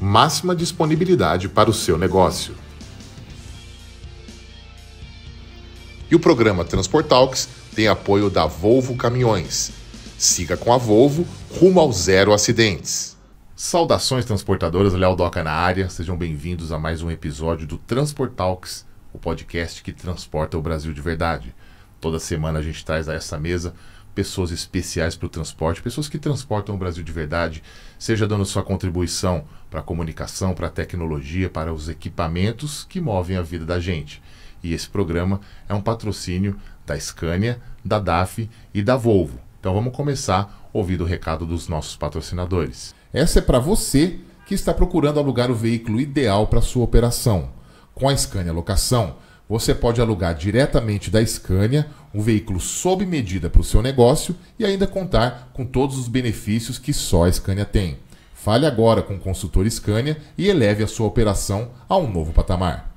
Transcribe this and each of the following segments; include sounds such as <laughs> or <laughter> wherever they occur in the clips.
máxima disponibilidade para o seu negócio. E o programa Transportalks tem apoio da Volvo Caminhões. Siga com a Volvo rumo ao zero acidentes. Saudações transportadoras, Léo Doca na área. Sejam bem-vindos a mais um episódio do Transportalks, o podcast que transporta o Brasil de verdade. Toda semana a gente traz a essa mesa pessoas especiais para o transporte, pessoas que transportam o Brasil de verdade, seja dando sua contribuição para a comunicação, para a tecnologia, para os equipamentos que movem a vida da gente. E esse programa é um patrocínio da Scania, da DAF e da Volvo. Então vamos começar ouvindo o recado dos nossos patrocinadores. Essa é para você que está procurando alugar o veículo ideal para sua operação. Com a Scania Locação, você pode alugar diretamente da Scania um veículo sob medida para o seu negócio e ainda contar com todos os benefícios que só a Scania tem. Fale agora com o consultor Scania e eleve a sua operação a um novo patamar.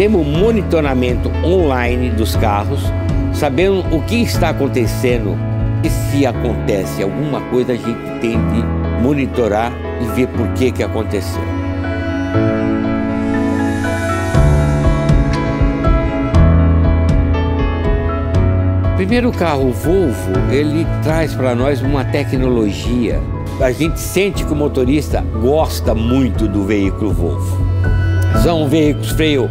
temos monitoramento online dos carros, sabendo o que está acontecendo e se acontece alguma coisa a gente tem de monitorar e ver por que, que aconteceu. Primeiro carro Volvo, ele traz para nós uma tecnologia. A gente sente que o motorista gosta muito do veículo Volvo. São veículos freio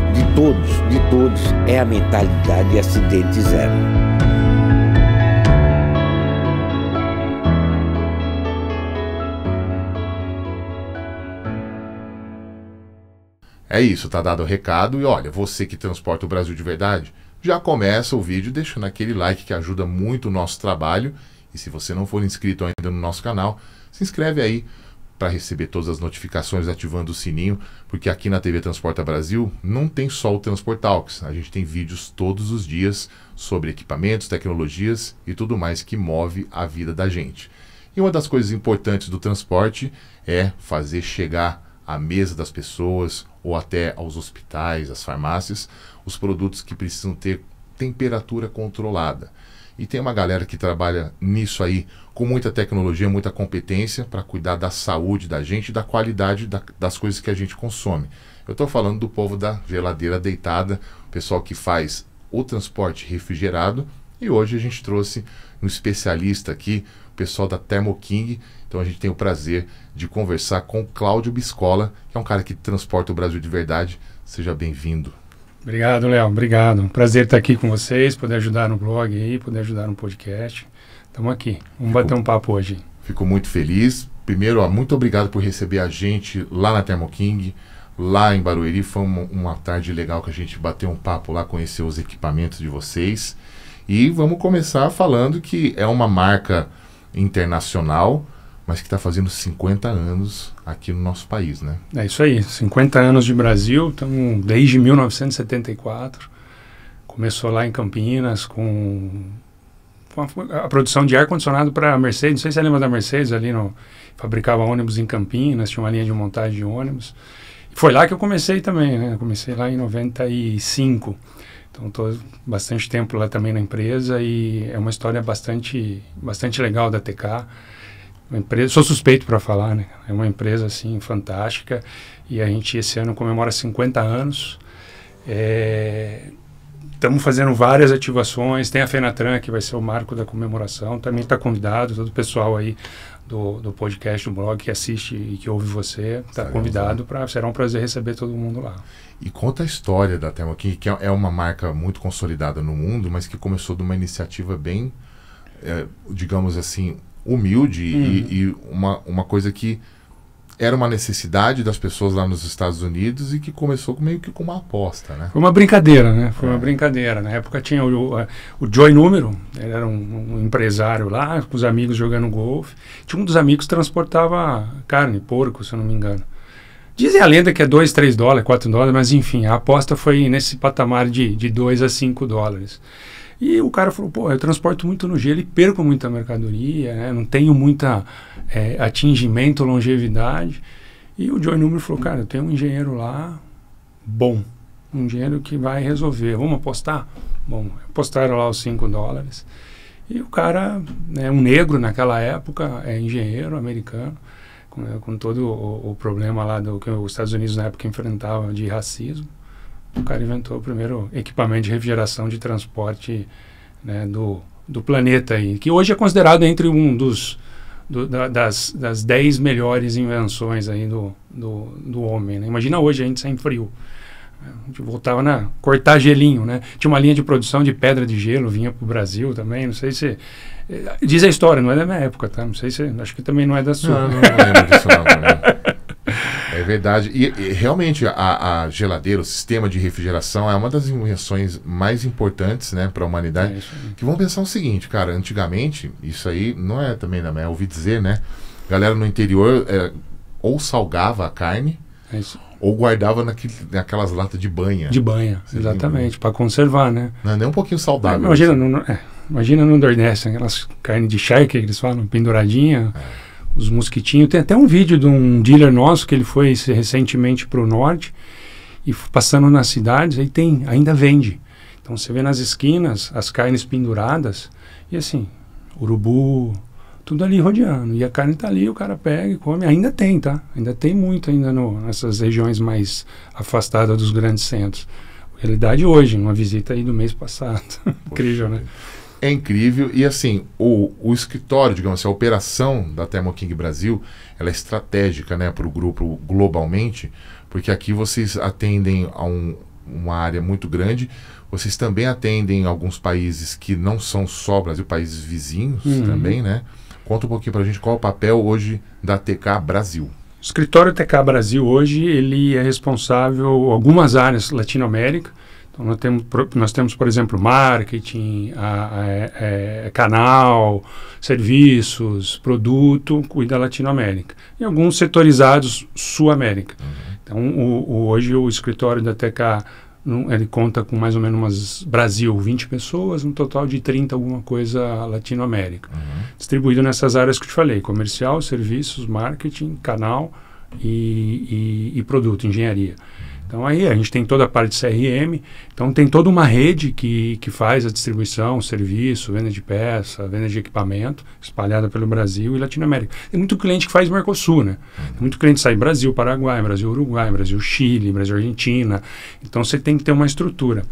de todos, de todos, é a mentalidade acidente zero. É isso, tá dado o recado. E olha, você que transporta o Brasil de verdade, já começa o vídeo deixando aquele like que ajuda muito o nosso trabalho. E se você não for inscrito ainda no nosso canal, se inscreve aí para receber todas as notificações, ativando o sininho, porque aqui na TV Transporta Brasil não tem só o Transport a gente tem vídeos todos os dias sobre equipamentos, tecnologias e tudo mais que move a vida da gente. E uma das coisas importantes do transporte é fazer chegar à mesa das pessoas ou até aos hospitais, às farmácias, os produtos que precisam ter temperatura controlada. E tem uma galera que trabalha nisso aí com muita tecnologia, muita competência para cuidar da saúde da gente e da qualidade da, das coisas que a gente consome. Eu estou falando do povo da geladeira deitada, o pessoal que faz o transporte refrigerado. E hoje a gente trouxe um especialista aqui, o pessoal da Thermo King. Então a gente tem o prazer de conversar com Cláudio Biscola, que é um cara que transporta o Brasil de verdade. Seja bem-vindo. Obrigado, Léo. Obrigado. Prazer estar aqui com vocês, poder ajudar no blog aí, poder ajudar no podcast. Estamos aqui. Vamos bater um papo hoje. Fico muito feliz. Primeiro, ó, muito obrigado por receber a gente lá na Thermo King, lá em Barueri. Foi uma, uma tarde legal que a gente bateu um papo lá, conhecer os equipamentos de vocês. E vamos começar falando que é uma marca internacional, mas que está fazendo 50 anos aqui no nosso país, né? É isso aí, 50 anos de Brasil, estamos desde 1974. Começou lá em Campinas com a produção de ar-condicionado para a Mercedes. Não sei se você lembra da Mercedes ali, no, fabricava ônibus em Campinas, tinha uma linha de montagem de ônibus. Foi lá que eu comecei também, né? Eu comecei lá em 95. Então estou bastante tempo lá também na empresa e é uma história bastante, bastante legal da TK. Uma empresa, sou suspeito para falar, né? É uma empresa assim fantástica e a gente esse ano comemora 50 anos. É, Estamos fazendo várias ativações. Tem a Fenatran, que vai ser o marco da comemoração. Também está convidado todo o pessoal aí do, do podcast, do blog, que assiste e que ouve você. Está convidado. Né? Pra, será um prazer receber todo mundo lá. E conta a história da Temo King, que é, é uma marca muito consolidada no mundo, mas que começou de uma iniciativa bem, é, digamos assim, humilde hum. e, uhum. e uma, uma coisa que era uma necessidade das pessoas lá nos Estados Unidos e que começou meio que com uma aposta, né? Foi uma brincadeira, né? Foi é. uma brincadeira. Na época tinha o, o, o Joy Número, ele era um, um, empresário lá, com os amigos jogando golfe. Tinha um dos amigos transportava carne, porco, se eu não me engano. Dizem a lenda que é 2, 3 dólares, 4 dólares, mas enfim, a aposta foi nesse patamar de, de 2 a 5 dólares. E o cara falou, pô, eu transporto muito no gelo e perco muita mercadoria, né? não tenho muita é, atingimento, longevidade. E o John Número falou, cara, eu tenho um engenheiro lá bom, um engenheiro que vai resolver. Vamos apostar? Bom, apostaram lá os 5 dólares. E o cara, né, um negro naquela época, é engenheiro americano, com, né, com todo o, o, problema lá do que os Estados Unidos na época enfrentavam de racismo o cara inventou o primeiro equipamento de refrigeração de transporte né, do, do planeta, aí, que hoje é considerado entre um dos do, da, das, das dez melhores invenções aí do, do, do homem. Né? Imagina hoje a gente sem frio. Né? A gente voltava na cortar gelinho, né? Tinha uma linha de produção de pedra de gelo, vinha para o Brasil também. Não sei se. Eh, diz a história, não é da minha época, tá? Não sei se. Acho que também não é da sua. Não, não lembro disso, não. <laughs> Né? verdade. E, e realmente a, a, geladeira, o sistema de refrigeração é uma das invenções mais importantes né, para a humanidade. É que vão pensar o seguinte, cara, antigamente, isso aí não é também, não né, é ouvi dizer, né? Galera no interior é, ou salgava a carne. É isso ou guardava naquele, naquelas latas de banha. De banha, Você exatamente, para conservar, né? Não é nem um pouquinho saudável. Imagina, no, é, imagina no Nordeste, aquelas carne de charque que eles falam, penduradinha. É os mosquitinhos. Tem até um vídeo de um dealer nosso que ele foi recentemente para o norte e passando nas cidades, aí tem, ainda vende. Então você vê nas esquinas as carnes penduradas e assim, urubu, tudo ali rodeando. E a carne está ali, o cara pega e come. Ainda tem, tá? Ainda tem muito ainda no, nessas regiões mais afastadas dos grandes centros. Realidade hoje, uma visita aí do mês passado. <laughs> Incrível, né? é incrível e assim, o, o escritório, digamos assim, a operação da Thermo King Brasil, ela é estratégica, né, para o grupo globalmente, porque aqui vocês atendem a um, uma área muito grande, vocês também atendem alguns países que não são só Brasil, países vizinhos uhum. também, né? Conta um pouquinho para a gente qual é o papel hoje da TK Brasil. O escritório TK Brasil hoje, ele é responsável algumas áreas Latinoamérica, América então, nós temos, nós temos por exemplo, marketing, a, a, a, é, é, canal, serviços, produto, cuida Latinoamérica. E alguns setorizados, Sul América. Uhum. Então, o, o, hoje o escritório da TK ele conta com mais ou menos umas Brasil 20 pessoas, um total de 30 alguma coisa Latinoamérica. Uhum. Distribuído nessas áreas que eu te falei, comercial, serviços, marketing, canal e, e, e produto, engenharia. Então aí a gente tem toda a parte de CRM, então tem toda uma rede que, que faz a distribuição, serviço, venda de peça, venda de equipamento, espalhada pelo Brasil e Latinoamérica. Tem muito cliente que faz Mercosul, né? Tem uhum. muito cliente que sai Brasil, Paraguai, Brasil, Uruguai, Brasil, Chile, Brasil, Argentina. Então você tem que ter uma estrutura.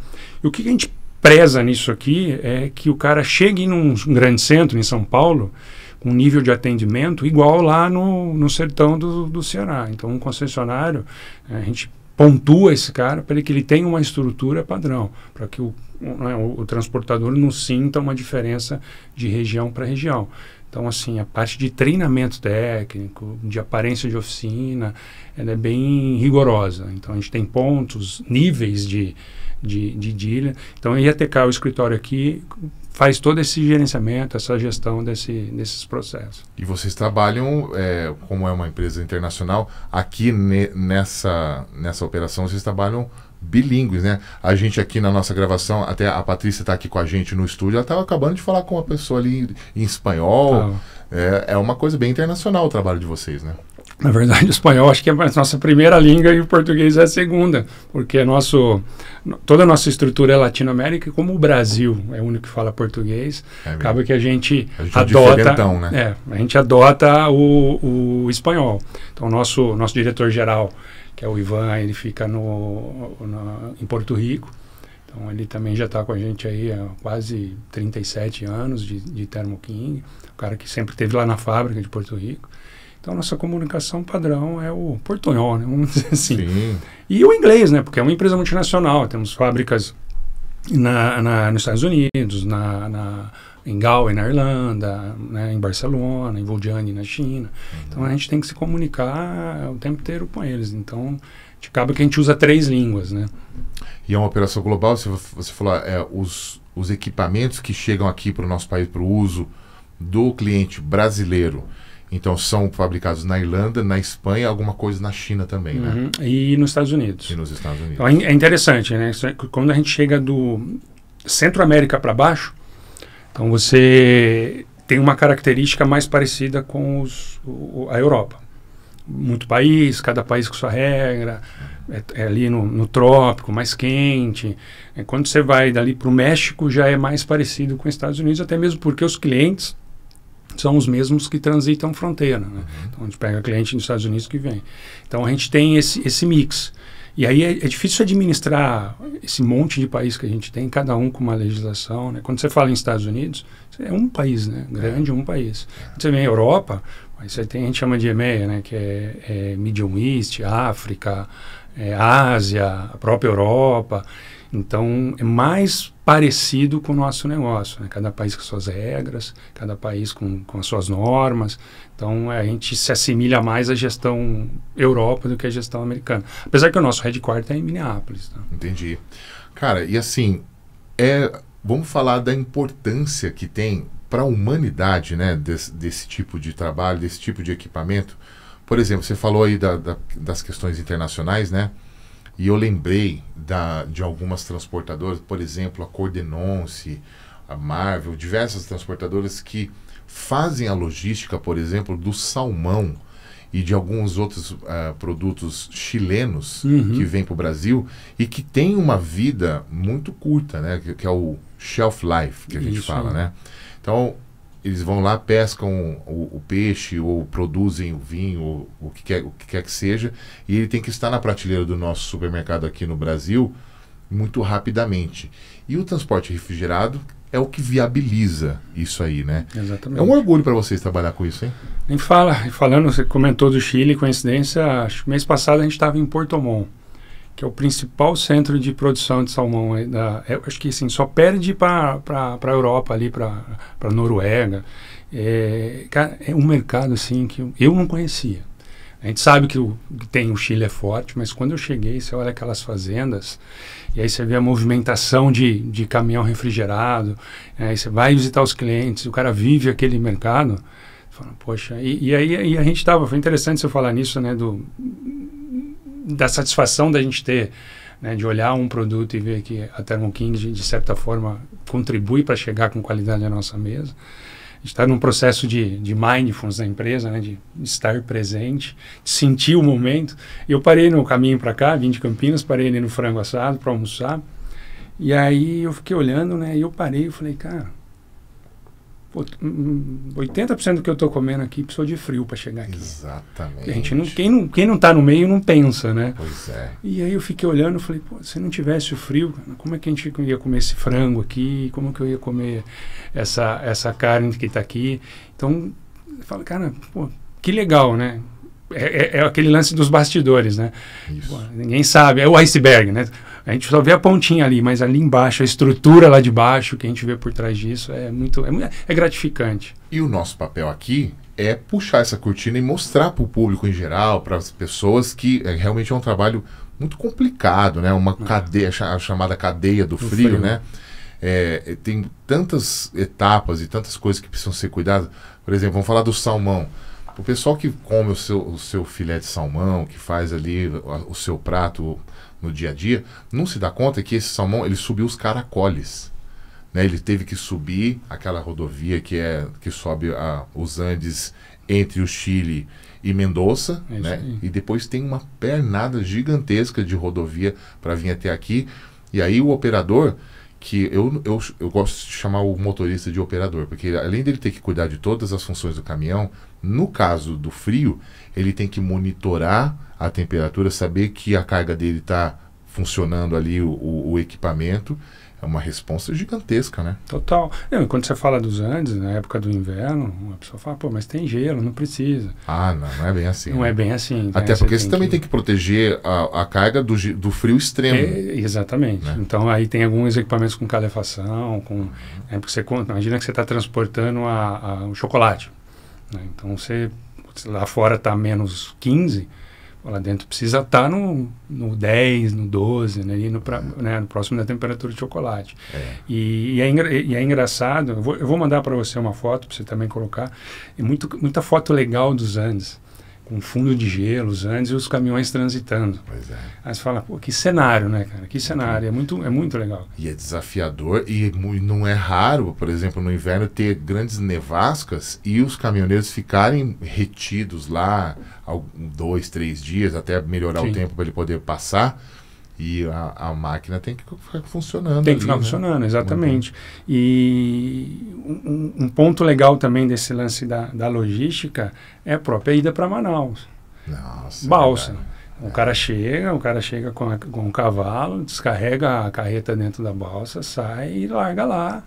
E o que, a gente preza nisso aqui é que o cara chegue num grande centro, em São Paulo, com um nível de atendimento igual lá no, no sertão do, do Ceará. Então, um concessionário, a gente pontua esse cara para que ele tenha uma estrutura padrão, para que o, né, o, o, transportador não sinta uma diferença de região para região. Então, assim, a parte de treinamento técnico, de aparência de oficina, ela é bem rigorosa. Então, a gente tem pontos, níveis de, de, de dealer. Então, a IATK, o escritório aqui, faz todo esse gerenciamento, essa gestão desse, desses processos. E vocês trabalham, é, como é uma empresa internacional, aqui ne, nessa, nessa operação vocês trabalham bilíngues, né? A gente aqui na nossa gravação, até a Patrícia está aqui com a gente no estúdio, ela estava acabando de falar com uma pessoa ali em espanhol. Ah. É, é uma coisa bem internacional o trabalho de vocês, né? Na verdade, o espanhol acho que é a nossa primeira língua e o português é a segunda, porque é nosso, toda a nossa estrutura é latino-américa e como o Brasil é o único que fala português, é, acaba que a gente, a gente é adota... É né? é, a gente adota o, o espanhol. Então, nosso, nosso diretor-geral, que é o Ivan, ele fica no, no em Porto Rico, então ele também já está com a gente aí há quase 37 anos de, de Thermo King, o cara que sempre esteve lá na fábrica de Porto Rico. Então, nossa comunicação padrão é o portunhol, né? vamos dizer assim. Sim. E o inglês, né? Porque é uma empresa multinacional, temos fábricas na, na nos Estados Unidos, na, na, em Galway, na Irlanda, né? em Barcelona, em Voldiane, na China. Uhum. Então, a gente tem que se comunicar o tempo inteiro com eles. Então, acaba que a gente usa três línguas, né? E é uma operação global, você, você falou, é, os, os equipamentos que chegam aqui para o nosso país para o uso do cliente brasileiro então são fabricados na Irlanda, na Espanha, alguma coisa na China também, né? Uhum. E nos Estados Unidos. E nos Estados Unidos. Então, é interessante, né? É quando a gente chega do Centro América para baixo, então você tem uma característica mais parecida com os, a Europa. Muito país, cada país com sua regra, é, é ali no, no, trópico, mais quente. É, quando você vai dali para o México, já é mais parecido com os Estados Unidos, até mesmo porque os clientes são os mesmos que transitam fronteira. Né? Uhum. Então, a gente pega cliente nos Estados Unidos que vem. Então, a gente tem esse, esse mix. E aí é, é, difícil administrar esse monte de país que a gente tem, cada um com uma legislação. Né? Quando você fala em Estados Unidos, é um país, né? Grande, um país. Quando você vem Europa, aí você tem, a gente chama de EMEA, né? Que é, é Middle East, África, é, Ásia, a própria Europa. Então, é mais parecido com o nosso negócio. Né? Cada país com suas regras, cada país com, com as suas normas. Então, a gente se assemelha mais à gestão Europa do que à gestão americana. Apesar que o nosso headquarter é em Minneapolis. Tá? Entendi. Cara, e assim, é, vamos falar da importância que tem para a humanidade né, Des, desse tipo de trabalho, desse tipo de equipamento. Por exemplo, você falou aí da, da, das questões internacionais, né? E eu lembrei da, de algumas transportadoras, por exemplo, a Cordenonce, a Marvel, diversas transportadoras que fazem a logística, por exemplo, do salmão e de alguns outros uh, produtos chilenos uhum. que vêm para o Brasil e que tem uma vida muito curta, né? Que, que é o shelf life que a gente Isso. fala, né? Então eles vão lá, pescam o, o, peixe ou produzem o vinho, ou, o, que quer, o que quer que seja, e ele tem que estar na prateleira do nosso supermercado aqui no Brasil muito rapidamente. E o transporte refrigerado é o que viabiliza isso aí, né? Exatamente. É um orgulho para vocês trabalhar com isso, hein? Nem fala. Falando, você comentou do Chile, coincidência, acho que mês passado a gente estava em Porto Montt que é o principal centro de produção de salmão. Da, é, acho que assim, só perde para a Europa, ali para a Noruega. É, cara, é um mercado assim que eu, não conhecia. A gente sabe que, o, que tem o Chile é forte, mas quando eu cheguei, você olha aquelas fazendas, e aí você vê a movimentação de, de caminhão refrigerado, é, aí você vai visitar os clientes, o cara vive aquele mercado. Fala, Poxa, e, e aí e a gente estava, foi interessante você falar nisso, né, do, da satisfação da gente ter, né, de olhar um produto e ver que a Thermo King, de certa forma, contribui para chegar com qualidade à nossa mesa. A gente está num processo de, de mindfulness da empresa, né, de estar presente, de sentir o momento. Eu parei no caminho para cá, vim de Campinas, parei ali no frango assado para almoçar. E aí eu fiquei olhando, né? E eu parei e falei, cara, Pô, 80% hum, hum, do que eu estou comendo aqui precisou de frio para chegar aqui. Exatamente. A gente não, quem não quem não está no meio não pensa, né? Pois é. E aí eu fiquei olhando e falei, pô, se não tivesse o frio, como é que a gente ia comer esse frango aqui? Como que eu ia comer essa essa carne que está aqui? Então, eu falo, cara, pô, que legal, né? É, é, é, aquele lance dos bastidores, né? Pô, ninguém sabe, é o iceberg, né? A gente só vê a pontinha ali, mas ali embaixo, a estrutura lá de baixo que a gente vê por trás disso é muito é, é gratificante. E o nosso papel aqui é puxar essa cortina e mostrar para o público em geral, para as pessoas que é, realmente é um trabalho muito complicado, né? Uma é. cadeia, a chamada cadeia do, frio, frio, né? É, é, tem tantas etapas e tantas coisas que precisam ser cuidadas. Por exemplo, vamos falar do salmão. O pessoal que come o seu, o seu filé de salmão, que faz ali o seu prato no dia a dia, não se dá conta que esse salmão ele subiu os caracoles. Né? Ele teve que subir aquela rodovia que é que sobe a, os Andes entre o Chile e Mendoza, é né? E depois tem uma pernada gigantesca de rodovia para vir até aqui. E aí o operador que eu, eu, eu gosto de chamar o motorista de operador, porque além dele ter que cuidar de todas as funções do caminhão, no caso do frio, ele tem que monitorar a temperatura, saber que a carga dele está funcionando ali, o, o, equipamento é uma resposta gigantesca, né? Total. Não, quando você fala dos Andes, na época do inverno, a pessoa fala, pô, mas tem gelo, não precisa. Ah, não, não é bem assim. Não né? é bem assim. Né? Até porque você, também que... tem que proteger a, a carga do, do frio extremo. É, exatamente. Né? Então aí tem alguns equipamentos com calefação, com. É, porque você imagina que você está transportando a, a, o chocolate. Né? Então você. Lá fora está menos 15 lá dentro precisa estar tá no, no 10, no 12, né, e no, pra, né, no próximo da temperatura de chocolate. É. E, e, é e, é engraçado, eu vou, eu vou mandar para você uma foto, para você também colocar, é muito, muita foto legal dos Andes com fundo de gelo, os Andes e os caminhões transitando. Pois é. Aí você fala, pô, que cenário, né, cara? Que cenário. É muito, é muito legal. E é desafiador e é não é raro, por exemplo, no inverno ter grandes nevascas e os caminhoneiros ficarem retidos lá dois, três dias até melhorar Sim. o tempo para ele poder passar e a, a máquina tem que ficar funcionando. Tem que ali, ficar né? funcionando, exatamente. Uhum. E um, um, ponto legal também desse lance da, da logística é a própria ida para Manaus. Nossa. É balsa. É o cara é. chega, o cara chega com, a, com cavalo, descarrega a carreta dentro da balsa, sai e larga lá.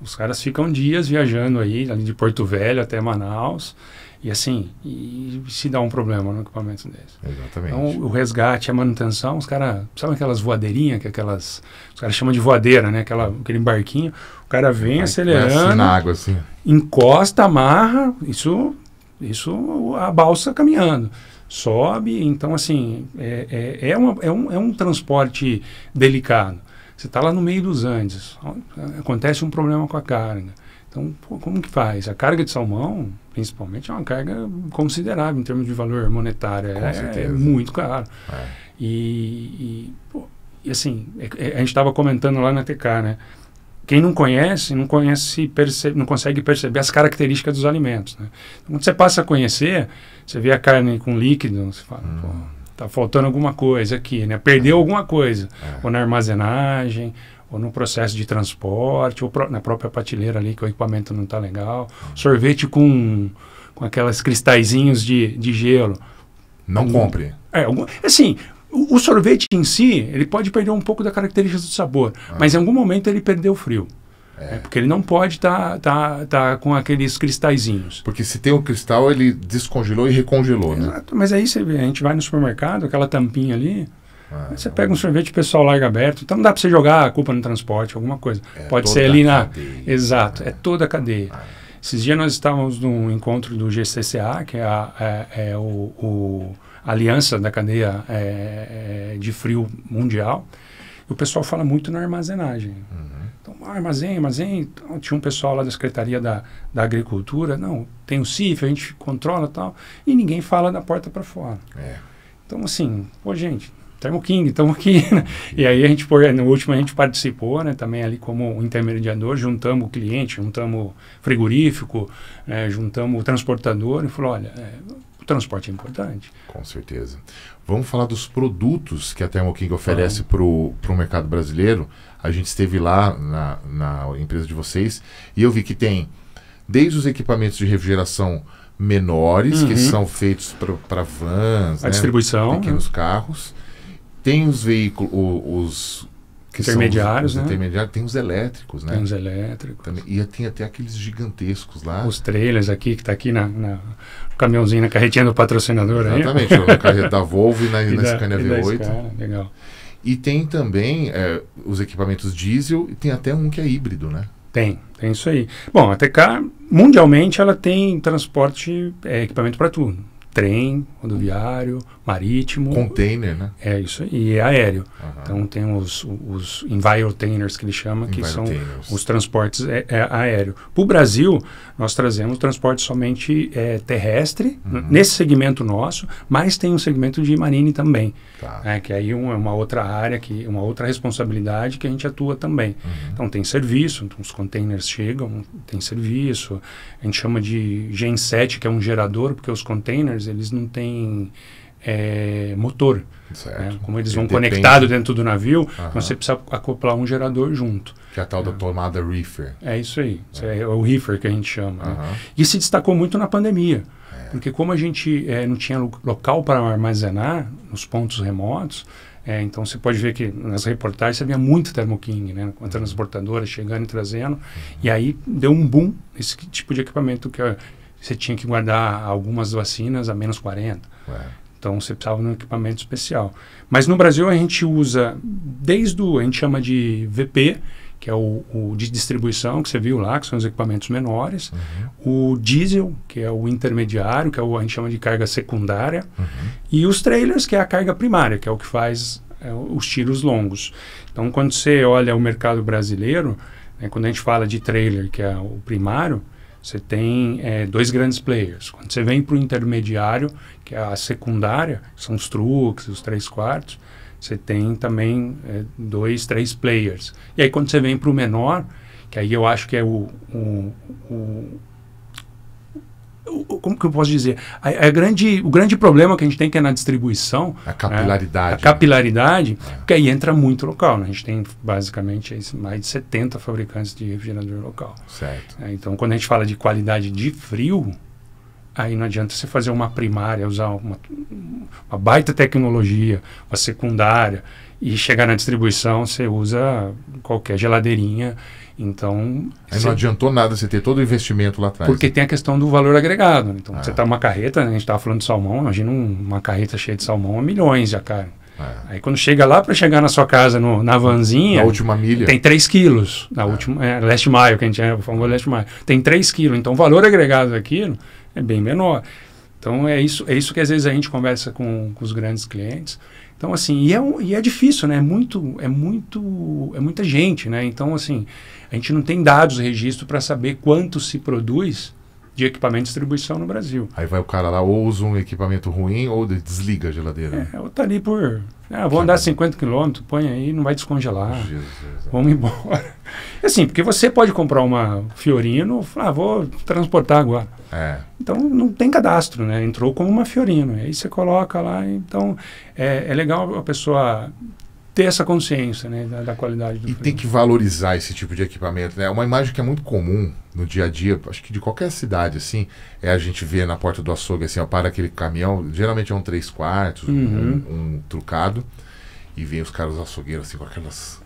Os caras ficam dias viajando aí, ali de Porto Velho até Manaus. E assim, e se dá um problema no equipamento desse. Exatamente. Então, o resgate, a manutenção, os caras, sabe aquelas voadeirinhas, que aquelas, os caras chamam de voadeira, né? Aquela, aquele barquinho, o cara vem Vai, acelerando, assim na água, assim. encosta, amarra, isso, isso a balsa caminhando. Sobe, então assim, é, é, é, uma, é, um, é um transporte delicado. Você está lá no meio dos Andes, acontece um problema com a carga. Então, pô, como que faz? A carga de salmão principalmente, é uma carga considerável em termos de valor monetário. É, é, muito caro. É. E, e, pô, e, assim, é, é, a gente estava comentando lá na TK, né? Quem não conhece, não conhece, percebe, não consegue perceber as características dos alimentos. Né? Então, quando você passa a conhecer, você vê a carne com líquido, você fala, hum. pô, tá faltando alguma coisa aqui, né? Perdeu é. alguma coisa. É. Ou na armazenagem, ou processo de transporte, ou pro, na própria prateleira ali que o equipamento não está legal. Sorvete com, com aquelas cristalzinhos de, de gelo. Não hum. compre. É, assim, o, o sorvete em si, ele pode perder um pouco da característica do sabor, ah. mas em algum momento ele perdeu o frio. É. é. porque ele não pode estar tá, tá, tá com aqueles cristalzinhos. Porque se tem o um cristal, ele descongelou e recongelou, né? Exato. né? Mas aí você, a gente vai no supermercado, aquela tampinha ali, ah, você então. pega um sorvete, o pessoal larga aberto. Então não dá para você jogar a culpa no transporte, alguma coisa. É Pode ser ali na. Cadeia. Exato, é. é toda a cadeia. Ah. Esses dias nós estávamos num encontro do GCCA, que é, a, é, é o, o, aliança da cadeia é, é, de frio mundial. E o pessoal fala muito na armazenagem. Uhum. Então, armazém, armazém. Então, tinha um pessoal lá da Secretaria da, da Agricultura. Não, tem o CIF, a gente controla tal. E ninguém fala da porta para fora. É. Então, assim, pô, gente, Thermo King, estamos aqui. Né? E aí a gente, por, no último, a gente participou né, também ali como intermediador, juntamos o cliente, juntamos frigorífico, é, juntamos o transportador e falou, olha, é, o transporte é importante. Com certeza. Vamos falar dos produtos que a Thermo King oferece ah. para o mercado brasileiro. A gente esteve lá na, na empresa de vocês e eu vi que tem desde os equipamentos de refrigeração menores, uhum. que são feitos para vans, a né? distribuição, pequenos né? carros, tem os veículos, os que intermediários, os, os né? intermediários, tem os elétricos, né? Tem os elétricos. Também, e tem até aqueles gigantescos lá. Os trailers aqui, que está aqui na, na no caminhãozinho, na carretinha do patrocinador. Exatamente, aí. na carreta <laughs> da Volvo e na, e na da, Scania e V8. Scania, legal. E tem também é, os equipamentos diesel e tem até um que é híbrido, né? Tem, tem isso aí. Bom, a TK, mundialmente, ela tem transporte, é, equipamento para tudo trem, rodoviário, marítimo. Container, né? É isso. E é aéreo. Uhum. Então tem os, os envirotainers que ele chama, que são os transportes é, é aéreo. Para o Brasil, nós trazemos transporte somente é, terrestre, uhum. nesse segmento nosso, mas tem um segmento de marine também. Tá. É, que aí é uma, uma outra área, que uma outra responsabilidade que a gente atua também. Uhum. Então tem serviço, então, os containers chegam, tem serviço. A gente chama de Gen 7, que é um gerador, porque os containers motores, eles não têm é, motor. Né? Como eles vão Depende. conectados dentro do navio, você precisa acoplar um gerador junto. Que é a tal é. da tomada reefer. É isso aí. É. é o reefer que a gente chama. Né? E se destacou muito na pandemia. É. Porque como a gente é, não tinha local para armazenar nos pontos remotos, é, então você pode ver que nas reportagens havia muito termoking, né, com a uhum. transportadora chegando e trazendo, uhum. e aí deu um boom esse tipo de equipamento que a é você tinha que guardar algumas vacinas a menos 40. Ué. Então você precisava de um equipamento especial. Mas no Brasil a gente usa desde o, a gente chama de VP, que é o, o de distribuição que você viu lá, que são os equipamentos menores, uhum. o diesel, que é o intermediário, que é o, a gente chama de carga secundária, uhum. e os trailers, que é a carga primária, que é o que faz é, os tiros longos. Então quando você olha o mercado brasileiro, né, quando a gente fala de trailer, que é o primário, você tem é, dois grandes players. Quando você vem para o intermediário, que é a secundária, que são os truques, os três quartos, você tem também é, dois, três players. E aí quando você vem para o menor, que aí eu acho que é o, o, o como que eu posso dizer? A, a, grande, o grande problema que a gente tem que é na distribuição. A capilaridade. Né? a capilaridade, né? porque aí entra muito local. Né? A gente tem basicamente mais de 70 fabricantes de refrigerador local. Certo. É, então, quando a gente fala de qualidade de frio, aí não adianta você fazer uma primária, usar uma, uma baita tecnologia, uma secundária, e chegar na distribuição, você usa qualquer geladeirinha então. Aí não adiantou nada você ter todo o investimento lá atrás. Porque né? tem a questão do valor agregado. Né? Então, ah. você está uma carreta, né? a gente estava falando de salmão, imagina uma carreta cheia de salmão, é milhões já, cara. Ah. Aí quando chega lá para chegar na sua casa, no, na vanzinha. Na última milha. Tem 3 quilos. Na ah. última. É, last mile, que a gente é o famoso last mile. Tem 3 quilos. Então o valor agregado daquilo é bem menor. Então é isso, é isso que às vezes a gente conversa com, com os grandes clientes. Então, assim, e é, e é difícil, né? É muito, é muito, é muita gente, né? Então, assim, a gente não tem dados, registro para saber quanto se produz de equipamento de distribuição no Brasil. Aí vai o cara lá, ou usa um equipamento ruim, ou desliga a geladeira. É, ou tá ali por. Ah, vou andar 50 quilômetros, põe aí, não vai descongelar. Jesus, Vamos embora. <laughs> Assim, porque você pode comprar uma Fiorino, falar, ah, vou transportar agora. É. Então não tem cadastro, né? Entrou como uma Fiorino. Aí você coloca lá. Então é, é legal a pessoa ter essa consciência né, da, da qualidade do E tem que valorizar esse tipo de equipamento. Né? Uma imagem que é muito comum no dia a dia, acho que de qualquer cidade, assim, é a gente ver na porta do açougue, assim, ó, para aquele caminhão, geralmente é um três quartos, uhum. um, um, trucado, e vem os caras açougueiros, assim, com aquelas...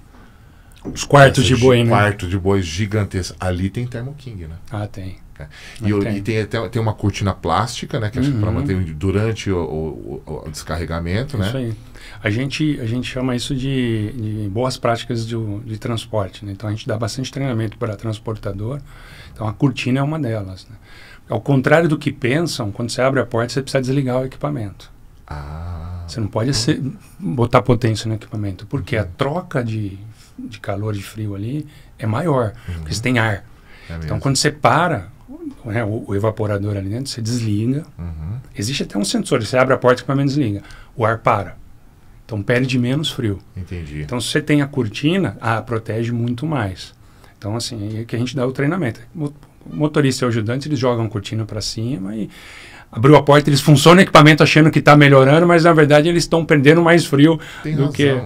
Os quartos de boi, né? Quartos de boi gigantescos. Ali tem Thermo King, né? Ah, tem. E, okay. e, tem até tem uma cortina plástica, né? Que uhum. para manter durante o, o, o descarregamento, isso né? Isso aí. A gente, a gente chama isso de, de boas práticas de, de transporte. Né? Então a gente dá bastante treinamento para transportador. Então a cortina é uma delas. Né? Ao contrário do que pensam, quando você abre a porta, você precisa desligar o equipamento. Ah, você não pode ser, botar potência no equipamento, porque uhum. a troca de, de calor e de frio ali é maior, uhum. porque você tem ar. É então, quando você para, né, o, o, evaporador ali dentro, você desliga. Uhum. Existe até um sensor, você abre a porta e o equipamento desliga. O ar para. Então perde menos frio. Entendi. Então se você tem a cortina, a protege muito mais. Então assim, é que a gente dá o treinamento. motorista e ajudante, eles jogam a cortina para cima e abriu a porta, eles funcionam o equipamento achando que está melhorando, mas na verdade eles estão perdendo mais frio tem do razão. que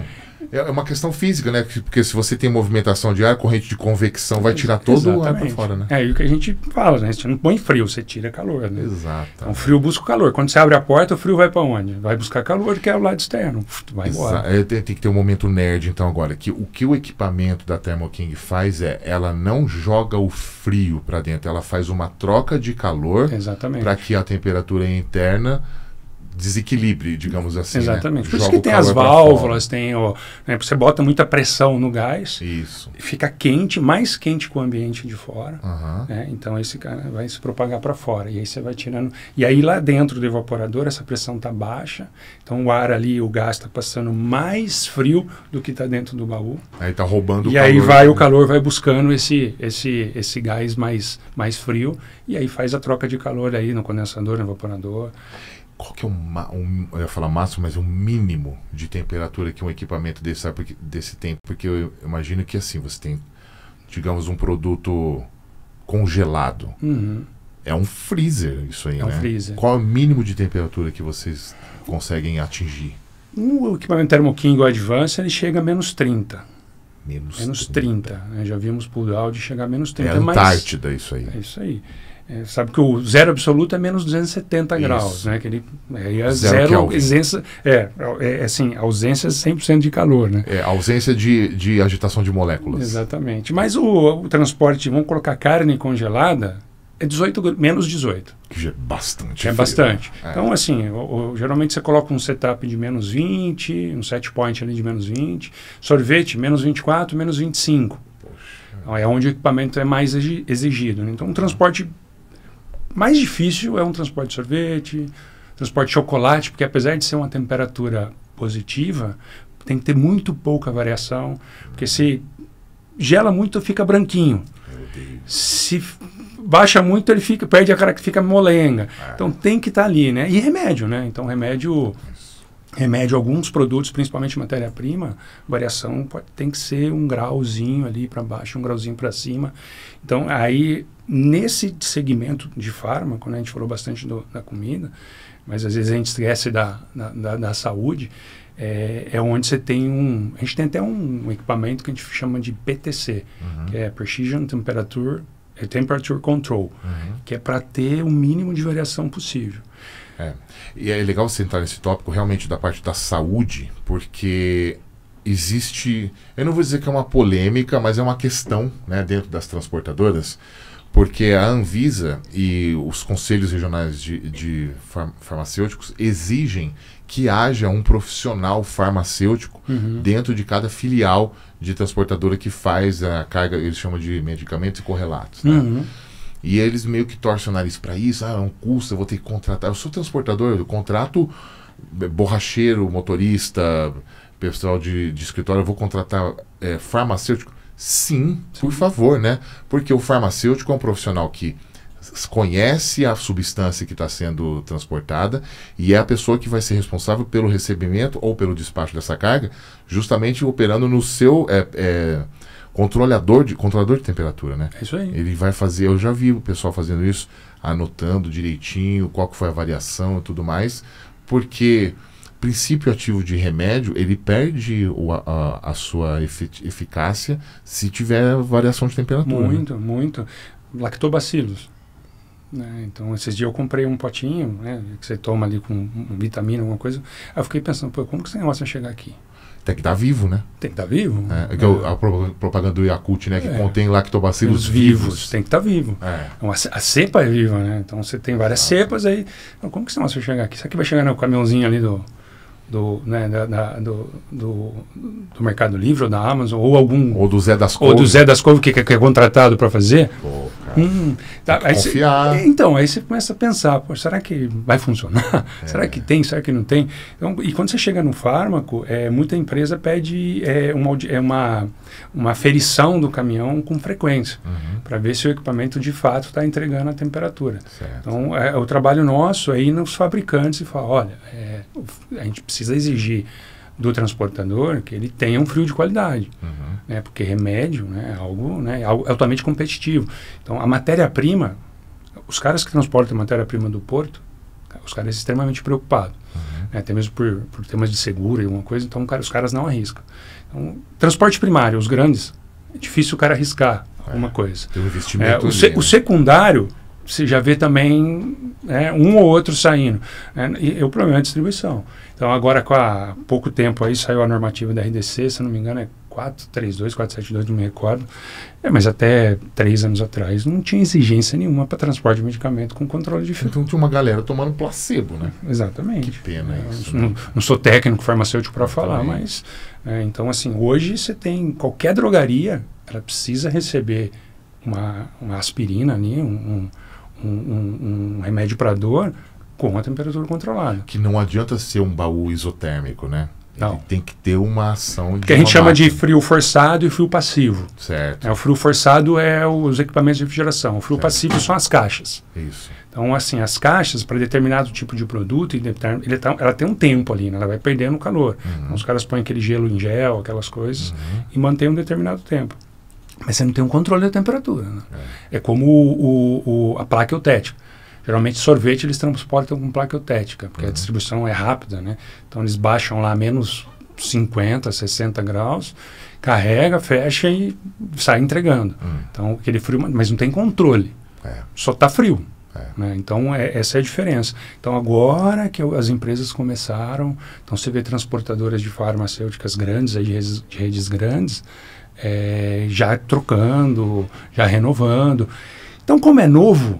é, é uma questão física, né? Porque se você tem movimentação de ar, corrente de convecção vai tirar todo Exatamente. o ar para fora, né? É, o que a gente fala, né? Você não põe frio, você tira calor, né? Exato. Então, o frio busca o calor. Quando você abre a porta, o frio vai para onde? Vai buscar calor, que é o lado externo. Vai embora. É, tem, tem, que ter um momento nerd, então, agora. Que o que o equipamento da Thermo King faz é, ela não joga o frio para dentro, ela faz uma troca de calor para que a temperatura interna desequilíbrio, digamos assim. Né? Exatamente. Né? Por isso que tem as válvulas, tem o, né, você bota muita pressão no gás, isso. fica quente, mais quente que o ambiente de fora. Uhum. Né? Então esse cara vai se propagar para fora e aí você vai tirando. E aí lá dentro do evaporador essa pressão está baixa, então o ar ali, o gás está passando mais frio do que está dentro do baú. Aí está roubando. E o aí vai né? o calor vai buscando esse esse esse gás mais mais frio e aí faz a troca de calor aí no condensador, no evaporador qual que é o, um, eu ia falar máximo, mas é o um mínimo de temperatura que um equipamento desse, sabe, desse tempo? Porque eu imagino que assim, você tem, digamos, um produto congelado. Uhum. É um freezer isso aí, é um né? Freezer. Qual é o mínimo de temperatura que vocês conseguem atingir? O equipamento Thermoking Advance ele chega a menos 30. Menos, menos 30. 30 né? Já vimos por áudio chegar a menos 30. É Antártida mas... isso aí. É isso aí. É, sabe que o zero absoluto é menos 270 Isso. graus, né? Que ele, é, é zero, zero ausência, é, é, é, assim, ausência 100% de calor, né? É, ausência de, de agitação de moléculas. Exatamente. Mas o, o transporte, vamos colocar carne congelada, é 18, menos 18. Que é bastante. É frio. bastante. É. Então, assim, o, o, geralmente você coloca um setup de menos 20, um set point ali de menos 20, sorvete, menos 24, menos 25. Então, é onde o equipamento é mais exigido. Né? Então, o transporte mais difícil é um transporte de sorvete, transporte de chocolate, porque apesar de ser uma temperatura positiva, tem que ter muito pouca variação, porque se gela muito fica branquinho. Se baixa muito ele fica perde a que fica molenga. Ah. Então tem que estar tá ali, né? E remédio, né? Então remédio remédio alguns produtos, principalmente matéria-prima, variação pode, tem que ser um grauzinho ali para baixo, um grauzinho para cima. Então aí nesse segmento de fármaco, né, a gente falou bastante do, da comida, mas às vezes a gente esquece da, da, da saúde, é, é, onde você tem um. A gente tem até um equipamento que a gente chama de PTC, uhum. que é Precision Temperature, é, Temperature Control, uhum. que é para ter o mínimo de variação possível. É. E é legal você entrar nesse tópico realmente da parte da saúde, porque existe. Eu não vou dizer que é uma polêmica, mas é uma questão né, dentro das transportadoras porque a Anvisa e os conselhos regionais de, de farmacêuticos exigem que haja um profissional farmacêutico uhum. dentro de cada filial de transportadora que faz a carga, eles chamam de medicamentos e correlatos. Né? Uhum. E eles meio que torcem o nariz para isso, ah, não é custa, vou ter que contratar. Eu sou transportador, eu contrato borracheiro, motorista, pessoal de, de escritório, eu vou contratar é, farmacêutico Sim, por favor, né? Porque o farmacêutico é um profissional que conhece a substância que está sendo transportada e é a pessoa que vai ser responsável pelo recebimento ou pelo despacho dessa carga, justamente operando no seu é, é, controlador, de, controlador de temperatura, né? É isso aí. Ele vai fazer, eu já vi o pessoal fazendo isso, anotando direitinho qual que foi a variação e tudo mais, porque princípio ativo de remédio ele perde o, a, a, sua eficácia se tiver variação de temperatura. Né? Muito, muito. Lactobacilos. Né? Então, esses dias eu comprei um potinho, né, que você toma ali com vitamina, alguma coisa. Aí eu fiquei pensando, pô, como que esse negócio vai chegar aqui? Tem que estar vivo, né? Tem que estar vivo. É, é que é. a propaganda do Yakult, né? Que é. contém lactobacilos vivos. vivos. Tem que estar tá vivo. É. Então, a, cepa é viva, né? Então você tem várias Exato. cepas aí. Então, como que você vai chegar aqui? Será que vai chegar no caminhãozinho ali do, do, né, da, da, do, do, do, Mercado Livre ou da Amazon, ou algum. Ou do Zé das Ou do Zé das Couves que, que, é contratado para fazer. Pô, hum, tá, aí cê, então, aí você começa a pensar, será que vai funcionar? É. Será que tem? Será que não tem? Então, e quando você chega no fármaco, é, muita empresa pede é, uma, é uma uma ferição do caminhão com frequência, uhum. para ver se o equipamento de fato está entregando a temperatura. Certo. Então, é, o trabalho nosso aí é nos fabricantes e falar, olha, é, a gente precisa exigir do transportador que ele tenha um frio de qualidade, uhum. né? porque remédio né, é algo, né, é algo altamente competitivo. Então, a matéria-prima, os caras que transportam matéria-prima do porto, os caras são é extremamente preocupados. Uhum. Né? Até mesmo por, por, temas de seguro e alguma coisa. Então, cara, os caras não arriscam. Então, transporte primário, os grandes, é difícil o cara arriscar é, alguma coisa. Tem um investimento é, o, se, né? o secundário, você já vê também né, um ou outro saindo. Né, e, e, é o problema é a distribuição. Então, agora, com há pouco tempo aí, saiu a normativa da RDC, se não me engano, é 432, 472, não me recordo. É, mas até três anos atrás não tinha exigência nenhuma para transporte de medicamento com controle de fígado. Então tinha uma galera tomando placebo, né? Exatamente. Que pena isso. Não, né? não, sou técnico farmacêutico para falar, mas. É, então, assim, hoje você tem qualquer drogaria, ela precisa receber uma, uma aspirina ali, um, um, um, um remédio para dor com a temperatura controlada. Que não adianta ser um baú isotérmico, né? Não. tem que ter uma ação. Que a gente chama máquina. de frio forçado e frio passivo. Certo. É, o frio forçado é os equipamentos de refrigeração. O frio certo. passivo são as caixas. Isso. Então, assim, as caixas, para determinado tipo de produto, ele tá, tá ela tem um tempo ali, né? ela vai perdendo calor. Uhum. Então, os caras põem aquele gelo em gel, aquelas coisas, uhum. e mantém um determinado tempo. Mas você não tem um controle da temperatura. Né? É. é. como o, o, o, a placa eutética. Geralmente sorvete eles transportam com placa eutética, porque uhum. a distribuição é rápida, né? Então eles baixam lá menos 50, 60 graus, carrega, fecha e sai entregando. Uhum. Então aquele frio, mas não tem controle. É. Só está frio. É. Né? Então, é, essa é a diferença. Então, agora que as empresas começaram, então você vê transportadoras de farmacêuticas grandes, aí, de, redes, de redes grandes, é, já trocando, já renovando. Então, como é novo,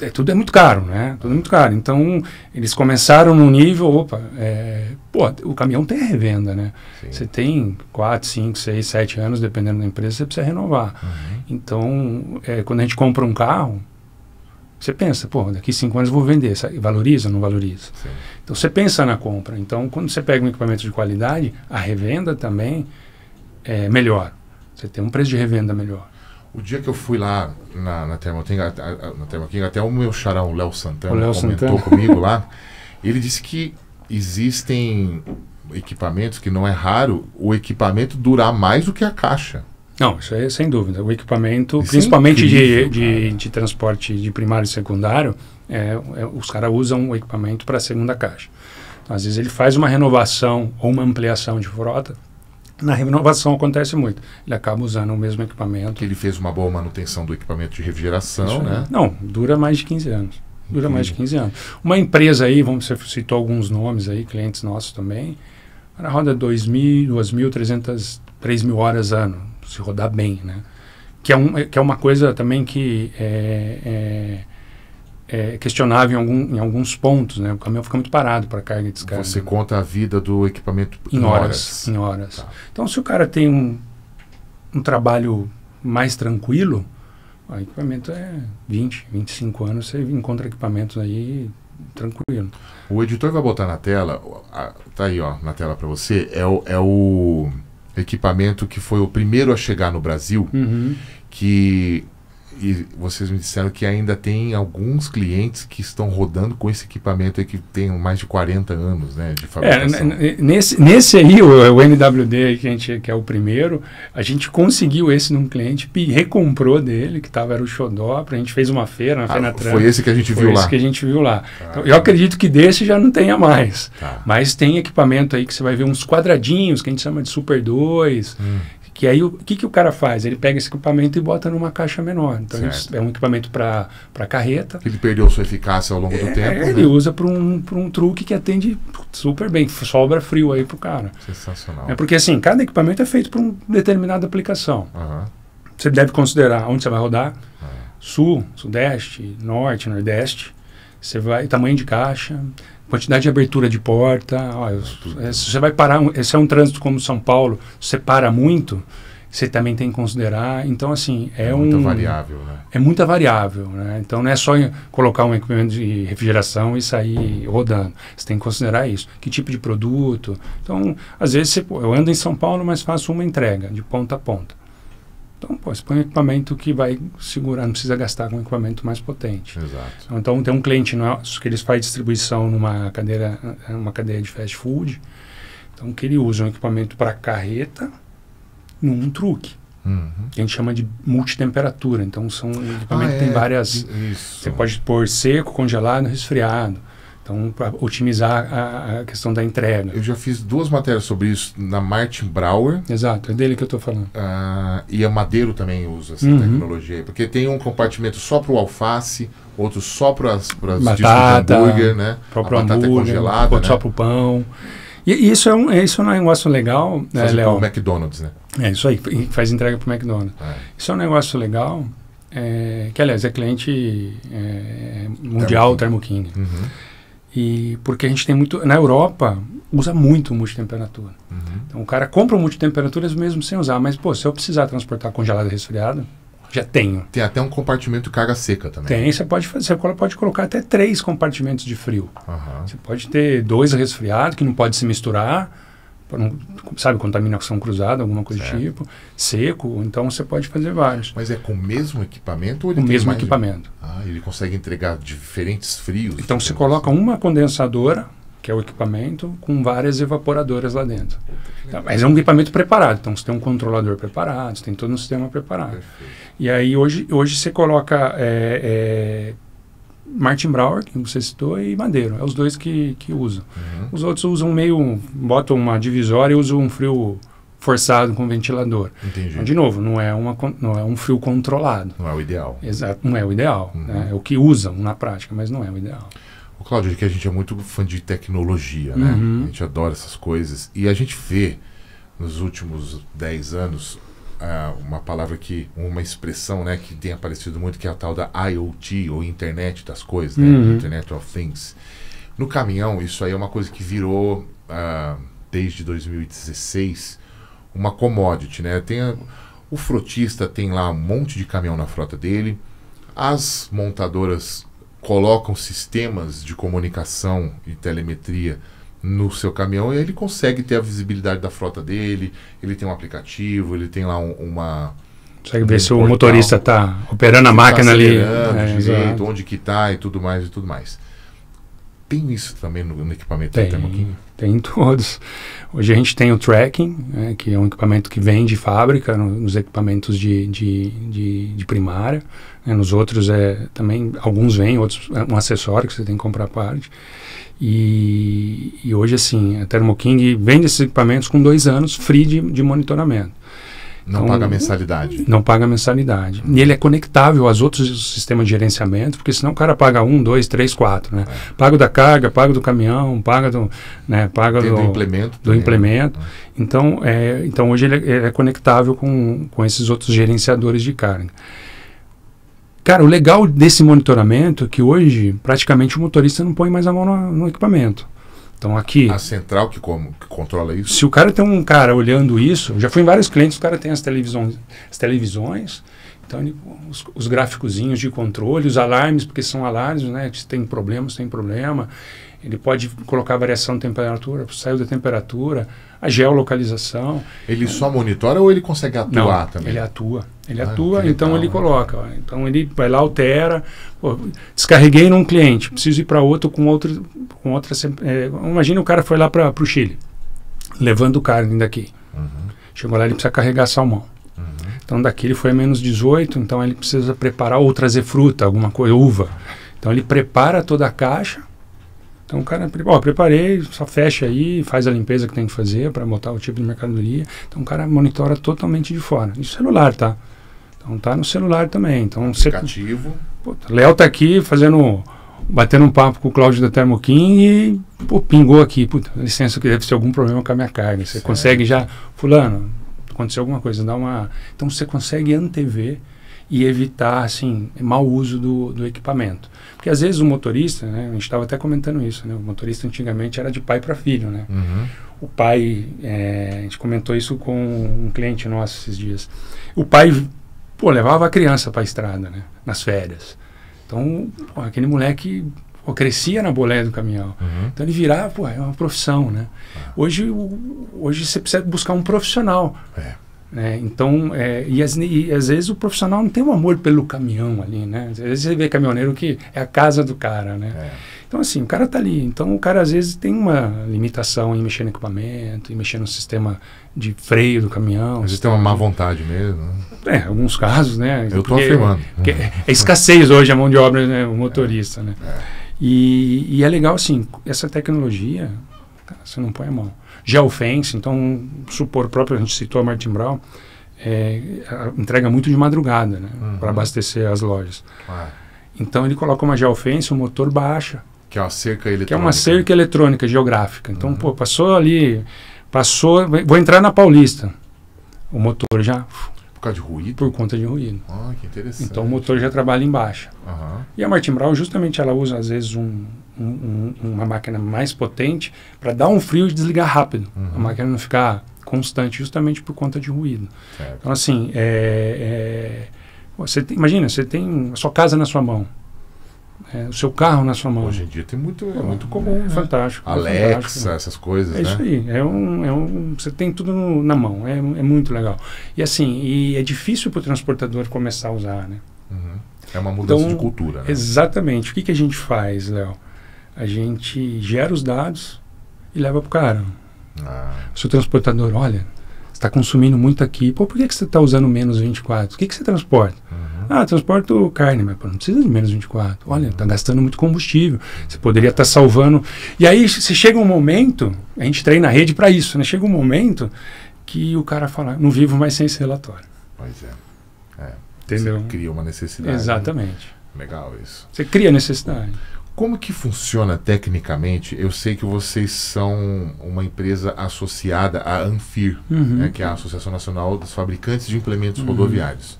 é, tudo é muito caro, né? Tudo é muito caro. Então, eles começaram num nível, opa, é, pô, o caminhão tem revenda, né? Você tem 4, 5, 6, 7 anos, dependendo da empresa, você precisa renovar. Uhum. Então, é, quando a gente compra um carro, você pensa, pô, daqui 5 anos eu vou vender, valoriza ou não valoriza? Sim. Então, você pensa na compra. Então, quando você pega um equipamento de qualidade, a revenda também é melhor. Você tem um preço de revenda melhor. O dia que eu fui lá na, na Thermal King, na Thermal King, até o meu charão o Léo Santana, o comentou Santana. comigo lá. Ele disse que existem equipamentos que não é raro o equipamento durar mais do que a caixa. Não, isso é sem dúvida. O equipamento, isso é principalmente é incrível, de, de, de, transporte de primário e secundário, é, é, os caras usam o equipamento para a segunda caixa. Então, às vezes ele faz uma renovação ou uma ampliação de frota na renovação acontece muito. Ele acaba usando o mesmo equipamento. Que Ele fez uma boa manutenção do equipamento de refrigeração, né? Não, dura mais de 15 anos. Dura mais de 15 anos. Uma empresa aí, vamos, você citou alguns nomes aí, clientes nossos também, na roda 2.000, 2.300, 3.000 horas ano, se rodar bem, né? Que é, um, que é uma coisa também que é, é é, questionável em, algum, em, alguns pontos, né? O caminhão fica muito parado para carga e descarga. Você conta a vida do equipamento em, em horas, horas. Em horas. Tá. Então, se o cara tem um, um trabalho mais tranquilo, o equipamento é 20, 25 anos, você encontra equipamentos aí tranquilo. O editor vai botar na tela, a, tá aí ó, na tela para você, é o, é o equipamento que foi o primeiro a chegar no Brasil, uhum. que e vocês me disseram que ainda tem alguns clientes que estão rodando com esse equipamento que tem mais de 40 anos né, de é, fabricação. É, nesse, nesse aí, o, o NWD, que, a gente, que é o primeiro, a gente conseguiu esse num cliente, recomprou dele, que tava, era o Xodó, a gente fez uma feira na ah, Fenatran. Foi esse que a gente viu lá? Foi esse que a gente viu lá. Ah, então, eu acredito que desse já não tenha mais. Tá. Mas tem equipamento aí que você vai ver uns quadradinhos, que a gente chama de Super 2, hum. Que aí o que, que o cara faz? Ele pega esse equipamento e bota numa caixa menor. Então é um equipamento para carreta. Ele perdeu sua eficácia ao longo é, do tempo. Ele né? usa para um, um truque que atende super bem, sobra frio aí pro cara. Sensacional. É porque assim, cada equipamento é feito para uma determinada aplicação. Uhum. Você deve considerar onde você vai rodar, uhum. sul, sudeste, norte, nordeste. Você vai tamanho de caixa, quantidade de abertura de porta. Ó, é, se você vai parar, esse é um trânsito como São Paulo, você para muito, você também tem que considerar. Então, assim, é, é um. Muita variável, né? É muita variável, né? Então, não é só colocar um equipamento de refrigeração e sair rodando. Você tem que considerar isso. Que tipo de produto. Então, às vezes, você, eu ando em São Paulo, mas faço uma entrega de ponta a ponta. Então, pô, você põe um equipamento que vai segurar, não precisa gastar com um equipamento mais potente. Exato. Então, tem então, um cliente nosso é que eles faz distribuição numa cadeira, uma cadeia de fast food. Então, que ele usa um equipamento para carreta num truque. Uhum. Que a gente chama de multitemperatura. Então, são equipamentos equipamento ah, é, tem várias. Isso. Você pode pôr seco, congelado, resfriado. Então, para otimizar a, a, questão da entrega. Eu já fiz duas matérias sobre isso na Martin Brauer. Exato, é dele que eu estou falando. Ah, e a Madeiro também usa essa uhum. tecnologia. Porque tem um compartimento só para o alface, outro só para as batata, hambúrguer, né? Próprio a batata é hambúrguer, congelada, né? só para o pão. E, e, isso, é um, é, isso é um negócio legal, né, Léo? o McDonald's, né? É, isso aí, faz entrega para o McDonald's. É. Isso é um negócio legal, é, que aliás é cliente é, mundial, Thermo King. Thermo King. Uhum. E porque a gente tem muito. Na Europa, usa muito multitemperatura. Uhum. Então o cara compra multitemperaturas mesmo sem usar, mas pô, se eu precisar transportar congelado e resfriado, já tenho. Tem até um compartimento carga seca também. Tem, você pode fazer, você pode colocar até três compartimentos de frio. Uhum. Você pode ter dois resfriados que não pode se misturar sabe, contaminação cruzada, alguma coisa certo. do tipo, seco, então você pode fazer vários. Mas é com o mesmo equipamento? Ou ele o mesmo equipamento. De... Ah, ele consegue entregar diferentes frios? Então você coloca uma condensadora, que é o equipamento, com várias evaporadoras lá dentro. Tá, mas é um equipamento preparado, então você tem um controlador preparado, você tem todo um sistema preparado. Perfeito. E aí hoje, hoje você coloca é, é, Martin Brauer, que você citou, e Madeiro. É os dois que, que usam. Uhum. Os outros usam meio, botam uma divisória e usam um frio forçado com ventilador. Entendi. de novo, não é, uma, não é um frio controlado. Não é o ideal. Exato, não é o ideal. Uhum. Né? É o que usam na prática, mas não é o ideal. O Cláudio, é que a gente é muito fã de tecnologia, né? Uhum. A gente adora essas coisas. E a gente vê nos últimos 10 anos ah, uma palavra que, uma expressão né, que tem aparecido muito, que é a tal da IoT, ou Internet das Coisas, né? Uhum. Internet of Things. No caminhão, isso aí é uma coisa que virou, ah, desde 2016, uma commodity. Né? Tem a, o frotista tem lá um monte de caminhão na frota dele, as montadoras colocam sistemas de comunicação e telemetria no seu caminhão e ele consegue ter a visibilidade da frota dele, ele tem um aplicativo, ele tem lá um, uma... Consegue ver se o motorista está operando a tá máquina tá ali. É, direito, onde que está e tudo mais e tudo mais. Tem isso também no, no equipamento tem. da Termoquim? Tem em <laughs> todos. Hoje a gente tem o tracking, né, que é um equipamento que vem de fábrica no, nos equipamentos de, de, de, de primária. Né, nos outros é também, alguns vêm, outros é um acessório que você tem que comprar à parte. E, e hoje, assim, a Thermo King vende esses equipamentos com dois anos free de, de monitoramento. Não então, paga mensalidade. Não paga mensalidade. E ele é conectável aos outros sistemas de gerenciamento, porque senão o cara paga um, dois, três, quatro. Né? É. Paga da carga, paga do caminhão, paga do. Né, paga do, do implemento. Do implemento. Né? É. Então, é, então hoje ele é, é conectável com, com esses outros gerenciadores de carga. Cara, o legal desse monitoramento é que hoje praticamente o motorista não põe mais a mão no, no equipamento. Então aqui. A central que, como, que controla isso? Se o cara tem um cara olhando isso, já fui em vários clientes, o cara tem as televisões, as televisões então os, os gráficozinhos de controle, os alarmes, porque são alarmes, né? Se tem problema, se tem problema. Ele pode colocar variação de temperatura, saiu da temperatura, a geolocalização. Ele só monitora ou ele consegue atuar Não, também? Ele atua. Ele ah, atua, então tá ele coloca. Então ele vai lá, altera. Pô, descarreguei num cliente, preciso ir para outro com outro. Com outra, é, imagina o cara foi lá para o Chile, levando carne daqui. Uhum. Chegou lá, ele precisa carregar salmão. Uhum. Então daqui ele foi a menos 18, então ele precisa preparar ou trazer fruta, alguma coisa, uva. Então ele prepara toda a caixa então o cara, ó, preparei, só fecha aí, faz a limpeza que tem que fazer para botar o tipo de mercadoria. Então o cara monitora totalmente de fora. E celular, tá? Então tá no celular também. Então, tá Aplicativo. Léo tá aqui fazendo. batendo um papo com o Cláudio da Termoquim e pô, pingou aqui. Puta, licença que deve ser algum problema com a minha carga. Você consegue já. Fulano, aconteceu alguma coisa, dá uma. Então você consegue antever e evitar assim mau uso do, do equipamento porque às vezes o motorista né, a gente estava até comentando isso né, o motorista antigamente era de pai para filho né uhum. o pai é, a gente comentou isso com um cliente nosso esses dias o pai pô, levava a criança para a estrada né nas férias então pô, aquele moleque pô, crescia na boleia do caminhão uhum. então ele virava pô é uma profissão né ah. hoje o, hoje você precisa buscar um profissional é né? Então, é, e, as, e, às vezes o profissional não tem um amor pelo caminhão ali, né? Às vezes você vê caminhoneiro que é a casa do cara, né? É. Então, assim, o cara tá ali. Então, o cara às vezes tem uma limitação em mexer no equipamento, em mexer no sistema de freio do caminhão. Às vezes tem uma má vontade mesmo. Né? É, alguns casos, né? Eu estou afirmando. É, é escassez hoje a mão de obra, né? O motorista, né? É. E, e é legal, assim, essa tecnologia, cara, você não põe a mão geofence, então supor próprio, a gente citou a Martin Brown, é, entrega muito de madrugada né, uhum. para abastecer as lojas. Ué. Então ele coloca uma geofence, o um motor baixa. Que é uma cerca eletrônica. Que é uma cerca eletrônica geográfica. Então, uhum. pô, passou ali, passou, vou entrar na Paulista. O motor já por causa de ruído? Por conta de ruído. Ah, que interessante. Então o motor já trabalha em baixa. Uhum. E a Martin Brown, justamente, ela usa às vezes um, um, uma máquina mais potente para dar um frio e desligar rápido. Uhum. A máquina não ficar constante, justamente por conta de ruído. Certo. Então, assim, é, é, você tem, imagina, você tem a sua casa na sua mão. É, o seu carro na sua mão. Hoje em dia tem muito, é muito né? comum, né? fantástico. Alexa, fantástico. essas coisas, é né? isso aí. É um, é um, você tem tudo no, na mão. É, é muito legal. E assim, e é difícil para o transportador começar a usar, né? Uhum. É uma mudança então, de cultura. Né? Exatamente. O que, que a gente faz, Léo? A gente gera os dados e leva para o cara. Ah. O seu transportador, olha, você está consumindo muito aqui. Pô, por que, que você está usando menos 24? O que, que você transporta? Uhum. Ah, transporto carne, mas pô, não precisa de menos 24. Olha, está uhum. gastando muito combustível. Você poderia estar tá salvando. E aí, se chega um momento, a gente treina a rede para isso, né? Chega um momento que o cara fala, não vivo mais sem esse relatório. Pois é. é. Entendeu? Você cria uma necessidade. Né? Exatamente. Legal isso. Você cria necessidade. Como que funciona tecnicamente? Eu sei que vocês são uma empresa associada à ANFIR, uhum. né, que é a Associação Nacional dos Fabricantes de Implementos uhum. Rodoviários.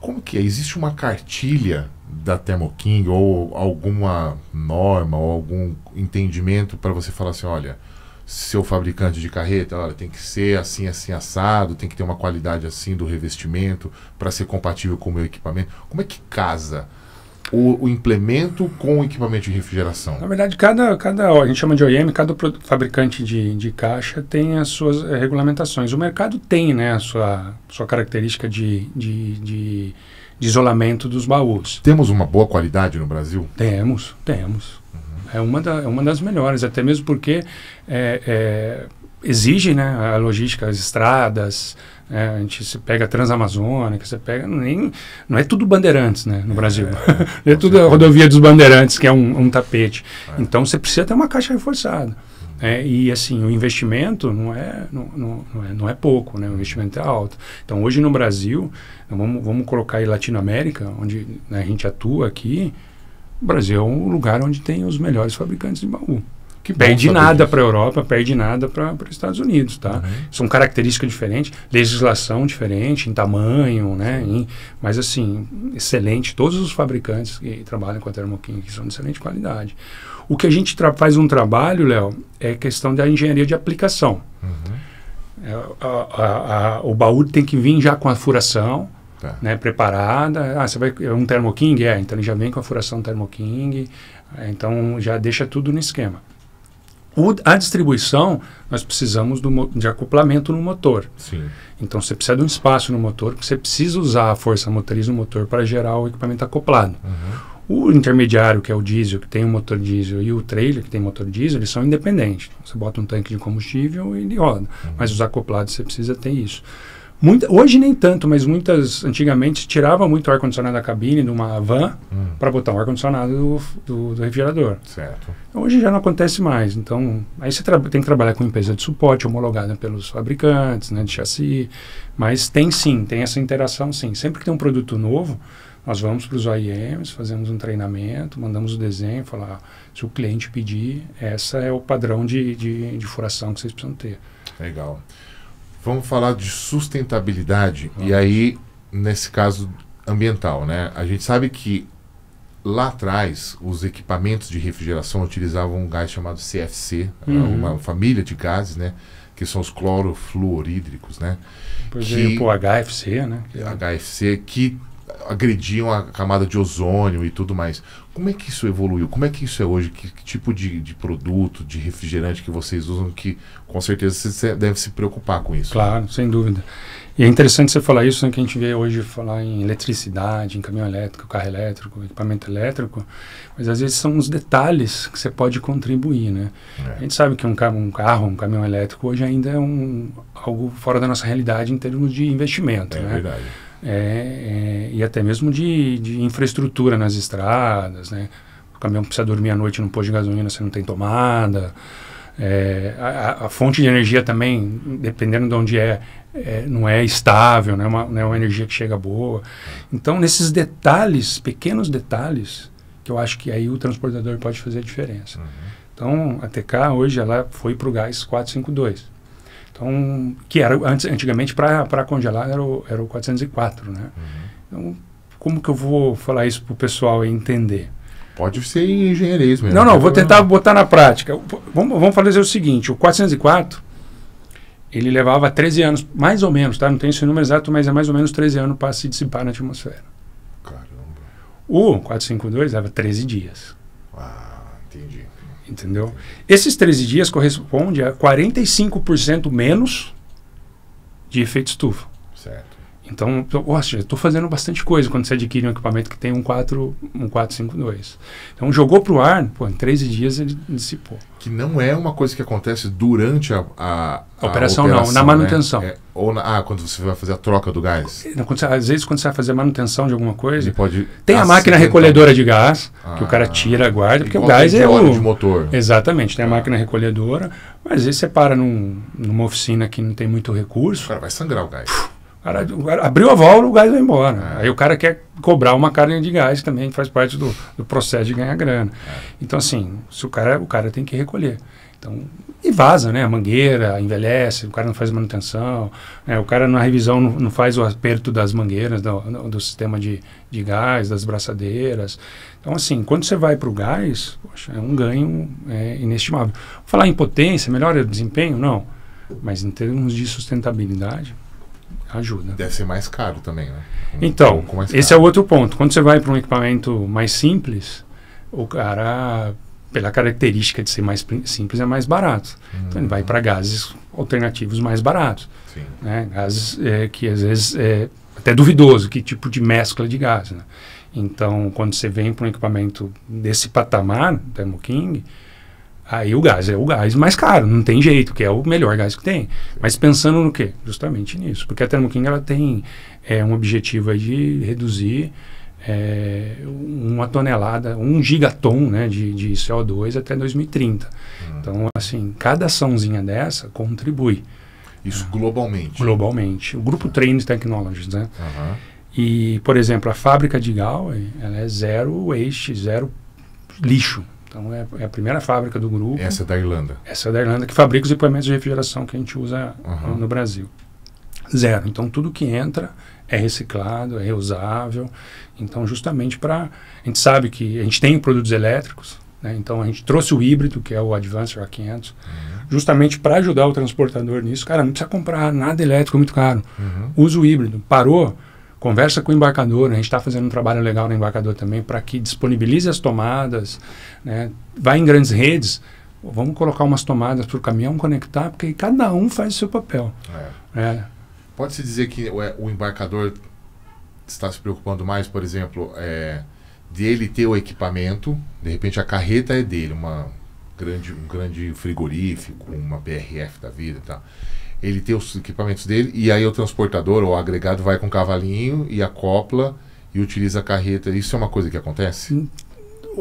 Como que é? Existe uma cartilha da Thermoking ou alguma norma ou algum entendimento para você falar assim, olha, seu fabricante de carreta, olha, tem que ser assim, assim, assado, tem que ter uma qualidade assim do revestimento para ser compatível com o meu equipamento. Como é que casa o, o, implemento com o equipamento de refrigeração? Na verdade, cada, cada a gente chama de OEM, cada fabricante de, de caixa tem as suas é, regulamentações. O mercado tem né, a sua, sua característica de, de, de, de, isolamento dos baús. Temos uma boa qualidade no Brasil? Temos, temos. Uhum. É, uma da, é uma das melhores, até mesmo porque é, é, exige né, a logística, as estradas, é, a gente se pega Transamazônica, você pega. Nem, não é tudo bandeirantes né, no é, Brasil. É, <laughs> é tudo a rodovia dos bandeirantes, que é um, um tapete. É. Então você precisa ter uma caixa reforçada. É, e assim, o investimento não é, não, não, não, é, não é pouco, né? o investimento é alto. Então, hoje no Brasil, vamos, vamos colocar aí Latinoamérica, onde né, a gente atua aqui, o Brasil é um lugar onde tem os melhores fabricantes de baú que perde nada para a Europa, perde nada para os Estados Unidos, tá? Uhum. São é características diferentes, legislação diferente, em tamanho, né? Em, mas assim, excelente, todos os fabricantes que trabalham com a Thermo King são de excelente qualidade. O que a gente faz um trabalho, Léo, é questão da engenharia de aplicação. Uhum. É, a, a, a, o baú tem que vir já com a furação, tá. né, preparada. Ah, você vai é um termoking? King? É, então ele já vem com a furação Thermo King. então já deixa tudo no esquema o, a distribuição, nós precisamos do, de acoplamento no motor. Sim. Então você precisa de um espaço no motor, você precisa usar a força motriz no motor para gerar o equipamento acoplado. Uhum. O intermediário, que é o diesel, que tem um motor diesel, e o trailer, que tem motor diesel, eles são independentes. Você bota um tanque de combustível e ele roda. Uhum. Mas os acoplados você precisa ter isso. Muita, hoje nem tanto, mas muitas antigamente tirava muito ar condicionado da cabine de uma van hum. para botar o um ar condicionado do, do, do, refrigerador. Certo. Então, hoje já não acontece mais. Então aí você tem que trabalhar com empresa de suporte homologada pelos fabricantes, né, de chassi. Mas tem sim, tem essa interação sim. Sempre que tem um produto novo, nós vamos para os OEMs, fazemos um treinamento, mandamos o desenho, falar ah, se o cliente pedir, essa é o padrão de, de, de furação que vocês precisam ter. Legal. Vamos falar de sustentabilidade e aí nesse caso ambiental, né? A gente sabe que lá atrás os equipamentos de refrigeração utilizavam um gás chamado CFC, né? uhum. uma família de gases, né? Que são os clorofluorídricos, né? Por exemplo, que, é, o HFC, né? HFC que agrediam a camada de ozônio e tudo mais. Como é que isso evoluiu? Como é que isso é hoje? Que, que tipo de, de, produto, de refrigerante que vocês usam que com certeza você deve se preocupar com isso? Claro, sem dúvida. E é interessante você falar isso, né, que a gente vê hoje falar em eletricidade, em caminhão elétrico, carro elétrico, equipamento elétrico, mas às vezes são os detalhes que você pode contribuir, né? É. A gente sabe que um carro, um carro, um caminhão elétrico hoje ainda é um, algo fora da nossa realidade em termos de investimento, é, né? É verdade é, é, e até mesmo de, de, infraestrutura nas estradas, né? O caminhão precisa dormir à noite num posto de gasolina, você não tem tomada. É, a, a, fonte de energia também, dependendo de onde é, é, não é estável, né? uma, não é uma energia que chega boa. Então, nesses detalhes, pequenos detalhes, que eu acho que aí o transportador pode fazer a diferença. Uhum. Então, a TK hoje ela foi para o gás 452. Então, que era antes, antigamente para congelar era o, era o 404, né? Uhum. Então, como que eu vou falar isso para o pessoal entender? Pode ser em engenheirismo. Não, não, não né? vou tentar não. botar na prática. Vamos, vamos fazer o seguinte, o 404, ele levava 13 anos, mais ou menos, tá? Não tem esse número exato, mas é mais ou menos 13 anos para se dissipar na atmosfera. Caramba. O 452 leva 13 dias. Uau. Entendeu? Esses 13 dias corresponde a 45% menos de efeito estufa. Então, nossa, estou fazendo bastante coisa quando você adquire um equipamento que tem um 4, um 452. Então, jogou para o ar, pô, em 13 dias ele dissipou. Que não é uma coisa que acontece durante a, a, a operação, a operação, não, na né? manutenção. Né? É, ou na, ah, quando você vai fazer a troca do gás. Você, às vezes, quando você vai fazer manutenção de alguma coisa, ele pode tem a máquina recolhedora de gás, ah, que o cara tira, guarda, porque o gás é o. de motor. Exatamente, tem ah. a máquina recolhedora, mas às vezes você para num, numa oficina que não tem muito recurso. O cara vai sangrar o gás. Puf, cara abriu a válvula, o gás vai embora. Aí o cara quer cobrar uma carne de gás também, que faz parte do, do processo de ganhar grana. É. Então, assim, se o cara, o cara tem que recolher. Então, e vaza, né? A mangueira envelhece, o cara não faz manutenção, né? o cara na revisão não, não, faz o aperto das mangueiras, do, do sistema de, de gás, das braçadeiras. Então, assim, quando você vai para o gás, poxa, é um ganho é, inestimável. Falar em potência, melhora o desempenho? Não. Mas em termos de sustentabilidade, ajuda. Deve ser mais caro também, né? Um, então, um esse é outro ponto. Quando você vai para um equipamento mais simples, o cara, pela característica de ser mais simples, é mais barato. Hum. Então, ele vai uhum. para gases alternativos mais baratos. Sim. Né? Gases é, que, às vezes, é até duvidoso que tipo de mescla de gás, né? Então, quando você vem para um equipamento desse patamar, Thermo King, Aí o gás é o gás mais caro, não tem jeito, que é o melhor gás que tem. Mas pensando no quê? Justamente nisso. Porque a Thermo King ela tem é, um objetivo de reduzir é, uma tonelada, um gigaton né, de, de CO2 até 2030. Hum. Então, assim, cada açãozinha dessa contribui. Isso globalmente? Globalmente. O grupo Train Technologies, né? Uhum. E, por exemplo, a fábrica de Galway, ela é zero waste, zero lixo. Então é, é, a primeira fábrica do grupo. Essa é da Irlanda. Essa é da Irlanda que fabrica os equipamentos de refrigeração que a gente usa uhum. no Brasil. Zero. Então tudo que entra é reciclado, é reusável. Então justamente para a gente sabe que a gente tem produtos elétricos, né? então a gente trouxe o híbrido que é o Advanced A500, uhum. justamente para ajudar o transportador nisso. Cara, não precisa comprar nada elétrico é muito caro. Uhum. Usa o híbrido. Parou conversa com o embarcador, né? a gente está fazendo um trabalho legal no embarcador também para que disponibilize as tomadas, né? vai em grandes redes, vamos colocar umas tomadas para o caminhão conectar, porque cada um faz o seu papel. É. É. Pode-se dizer que é, o, embarcador está se preocupando mais, por exemplo, é, de ele ter o equipamento, de repente a carreta é dele, uma grande, um grande frigorífico, uma BRF da vida e tá? tal ele tem os equipamentos dele, e aí o transportador ou o agregado vai com o cavalinho e acopla e utiliza a carreta. Isso é uma coisa que acontece? Hum,